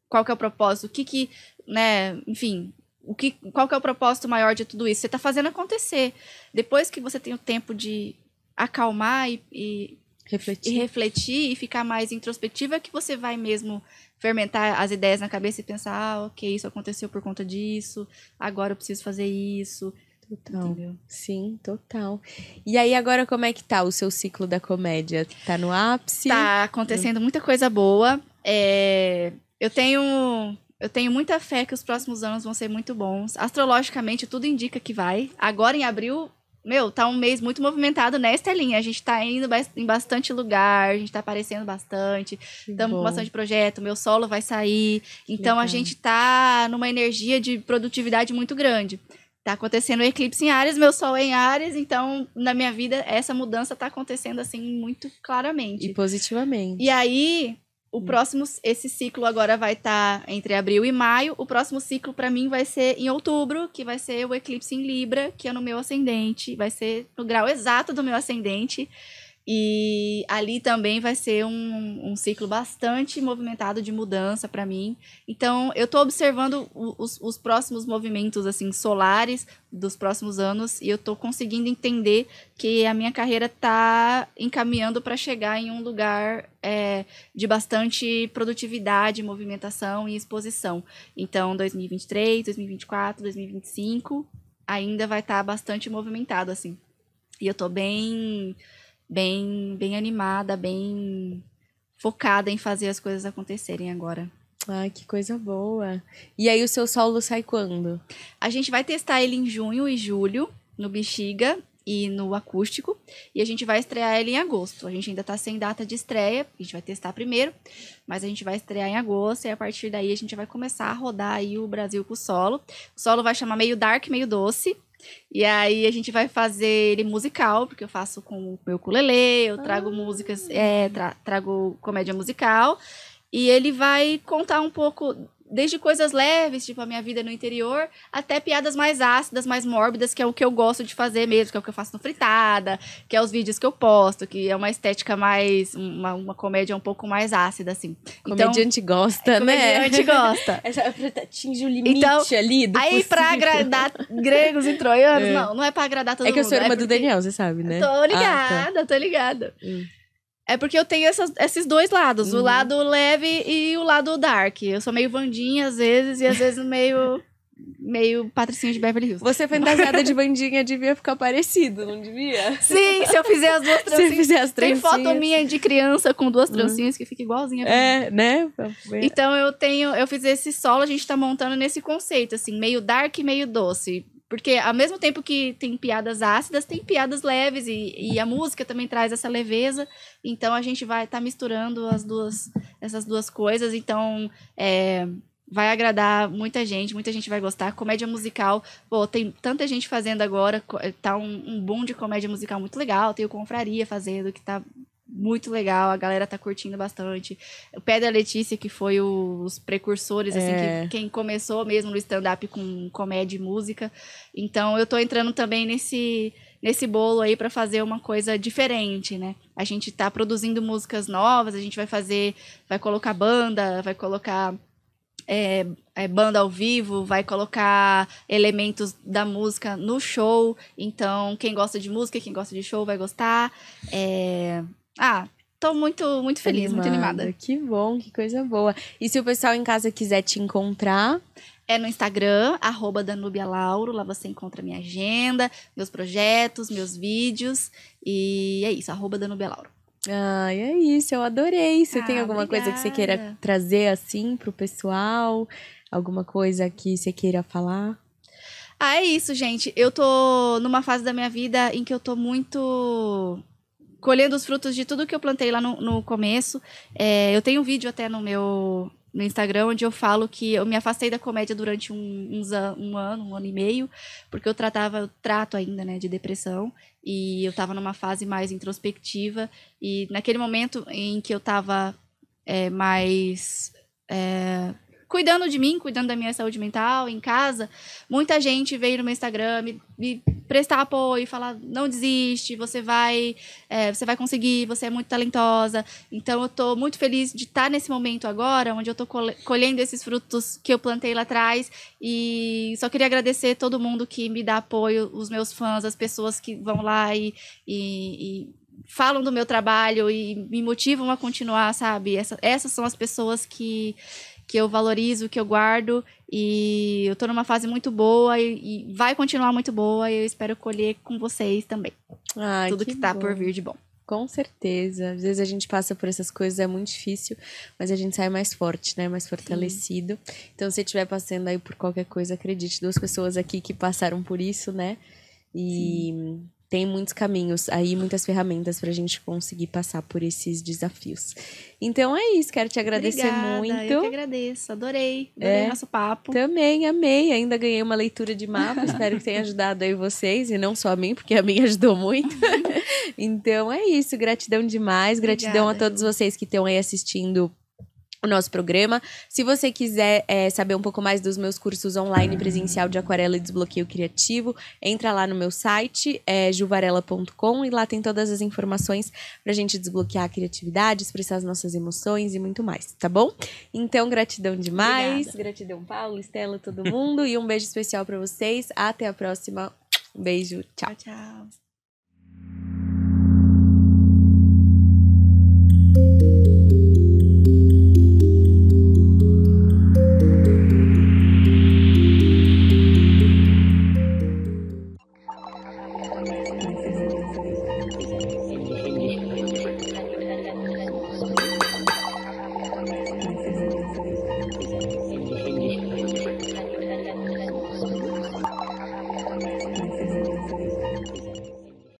qual que é o propósito, o que que, né, enfim, o que, qual que é o propósito maior de tudo isso? Você está fazendo acontecer. Depois que você tem o tempo de acalmar e, e refletir. e refletir e ficar mais introspectiva que você vai mesmo fermentar as ideias na cabeça e pensar, ah, ok, isso aconteceu por conta disso, agora eu preciso fazer isso. Total. Entendeu? Sim, total. E aí, agora como é que tá o seu ciclo da comédia? Tá no ápice? Tá acontecendo muita coisa boa. É... Eu tenho. Eu tenho muita fé que os próximos anos vão ser muito bons. Astrologicamente, tudo indica que vai. Agora, em abril, meu, tá um mês muito movimentado nesta linha. A gente tá indo em bastante lugar, a gente tá aparecendo bastante, estamos com bastante projeto, meu solo vai sair. Então a gente tá numa energia de produtividade muito grande. Tá acontecendo um eclipse em Ares, meu sol é em Ares, então na minha vida essa mudança tá acontecendo assim muito claramente. E positivamente. E aí, o hum. próximo, esse ciclo agora vai estar tá entre abril e maio. O próximo ciclo para mim vai ser em outubro, que vai ser o eclipse em Libra, que é no meu ascendente, vai ser no grau exato do meu ascendente. E ali também vai ser um, um ciclo bastante movimentado de mudança para mim. Então, eu estou observando os, os, próximos movimentos assim solares dos próximos anos e eu estou conseguindo entender que a minha carreira está encaminhando para chegar em um lugar é, de bastante produtividade, movimentação e exposição. Então, 2023, 2024, 2025 ainda vai estar tá bastante movimentado assim. E eu estou bem bem, bem animada, bem focada em fazer as coisas acontecerem agora. Ah, que coisa boa. E aí o seu solo sai quando? A gente vai testar ele em junho e julho no Bexiga e no acústico. E a gente vai estrear ele em agosto. A gente ainda tá sem data de estreia, a gente vai testar primeiro, mas a gente vai estrear em agosto e a partir daí a gente vai começar a rodar aí o Brasil com o solo. O solo vai chamar meio dark, meio doce. E aí a gente vai fazer ele musical, porque eu faço com o meu ukulele, eu trago ah. músicas, é, tra trago comédia musical. E ele vai contar um pouco desde coisas leves, tipo a minha vida no interior, até piadas mais ácidas, mais mórbidas, que é o que eu gosto de fazer mesmo, que é o que eu faço no Fritada, que é os vídeos que eu posto, que é uma estética mais. uma, uma comédia um pouco mais ácida, assim. Então, comediante então, gosta, é, comediante né? Comediante gosta. Essa, é atinge o limite então, ali do Aí, possível. pra agradar gregos e troianos, é. não, não é pra agradar todo mundo. É que eu sou irmã é do Daniel, você sabe, né? Tô ligada, ah, tá. tô ligada. Hum. É porque eu tenho essas, esses dois lados, o uhum. lado leve e o lado dark. Eu sou meio Vandinha às vezes e às vezes meio meio patricinha de Beverly Hills. Você fantasiada de Vandinha devia ficar parecido, não devia? Sim, se eu fizer as duas trancinhas. Se eu fizer as trancinhas. Tem foto minha de criança com duas uhum. trancinhas uhum. que fica igualzinha. É, né? Então eu tenho, eu fiz esse solo, a gente tá montando nesse conceito assim, meio dark e meio doce. Porque ao mesmo tempo que tem piadas ácidas, tem piadas leves e, e a música também traz essa leveza. Então a gente vai estar tá misturando as duas, essas duas coisas. Então é, vai agradar muita gente, muita gente vai gostar. Comédia musical, pô, tem tanta gente fazendo agora, tá um, um boom de comédia musical muito legal. Tem o Confraria fazendo, que tá muito legal, a galera tá curtindo bastante. O Pé da Letícia, que foi os precursores, assim, que, é. quem começou mesmo no stand-up com comédia e música. Então eu tô entrando também nesse, nesse bolo aí para fazer uma coisa diferente, né? A gente tá produzindo músicas novas, a gente vai fazer, vai colocar banda, vai colocar. É, é, banda ao vivo, vai colocar elementos da música no show. Então, quem gosta de música, quem gosta de show vai gostar. É, ah, Tô muito, muito feliz, animada. muito animada. Que bom, que coisa boa. E se o pessoal em casa quiser te encontrar? É no Instagram, arroba Danúbia Lauro. Lá você encontra minha agenda, meus projetos, meus vídeos. E é isso, arroba Danúbia Lauro. Ai, é isso, eu adorei. Você ah, tem alguma obrigada. coisa que você queira trazer assim pro pessoal? Alguma coisa que você queira falar? Ah, é isso, gente. Eu tô numa fase da minha vida em que eu tô muito colhendo os frutos de tudo que eu plantei lá no, no começo. É, eu tenho um vídeo até no meu no Instagram onde eu falo que eu me afastei da comédia durante um, um ano, um ano e meio, porque eu tratava, eu trato ainda, né, de depressão e eu estava numa fase mais introspectiva e naquele momento em que eu estava é, mais é, cuidando de mim, cuidando da minha saúde mental em casa, muita gente veio no meu Instagram me, me prestar apoio, falar não desiste, você vai, é, você vai conseguir, você é muito talentosa. Então eu estou muito feliz de estar tá nesse momento agora, onde eu estou colhendo esses frutos que eu plantei lá atrás e só queria agradecer todo mundo que me dá apoio, os meus fãs, as pessoas que vão lá e, e, e falam do meu trabalho e me motivam a continuar, sabe? Essa, essas são as pessoas que que eu valorizo, que eu guardo. E eu tô numa fase muito boa e, e vai continuar muito boa. E eu espero colher com vocês também. Ai, tudo que, que tá bom. por vir de bom. Com certeza. Às vezes a gente passa por essas coisas, é muito difícil, mas a gente sai mais forte, né? Mais fortalecido. Sim. Então, se estiver passando aí por qualquer coisa, acredite, duas pessoas aqui que passaram por isso, né? E Sim tem muitos caminhos aí, muitas ferramentas para a gente conseguir passar por esses desafios. Então é isso, quero te agradecer Obrigada, muito. Eu que agradeço, adorei, adorei é, nosso papo. Também, amei, ainda ganhei uma leitura de mapa, espero que tenha ajudado aí vocês, e não só a mim, porque a minha ajudou muito. então é isso, gratidão demais, gratidão Obrigada, a todos vocês que estão aí assistindo o nosso programa. Se você quiser é, saber um pouco mais dos meus cursos online presencial de aquarela e desbloqueio criativo, entra lá no meu site, é, juvarela.com, e lá tem todas as informações pra gente desbloquear a criatividade, expressar as nossas emoções e muito mais, tá bom? Então, gratidão demais. Obrigada. Gratidão, Paulo, Estela, todo mundo. e um beijo especial para vocês. Até a próxima. Um beijo. Tchau, tchau. tchau.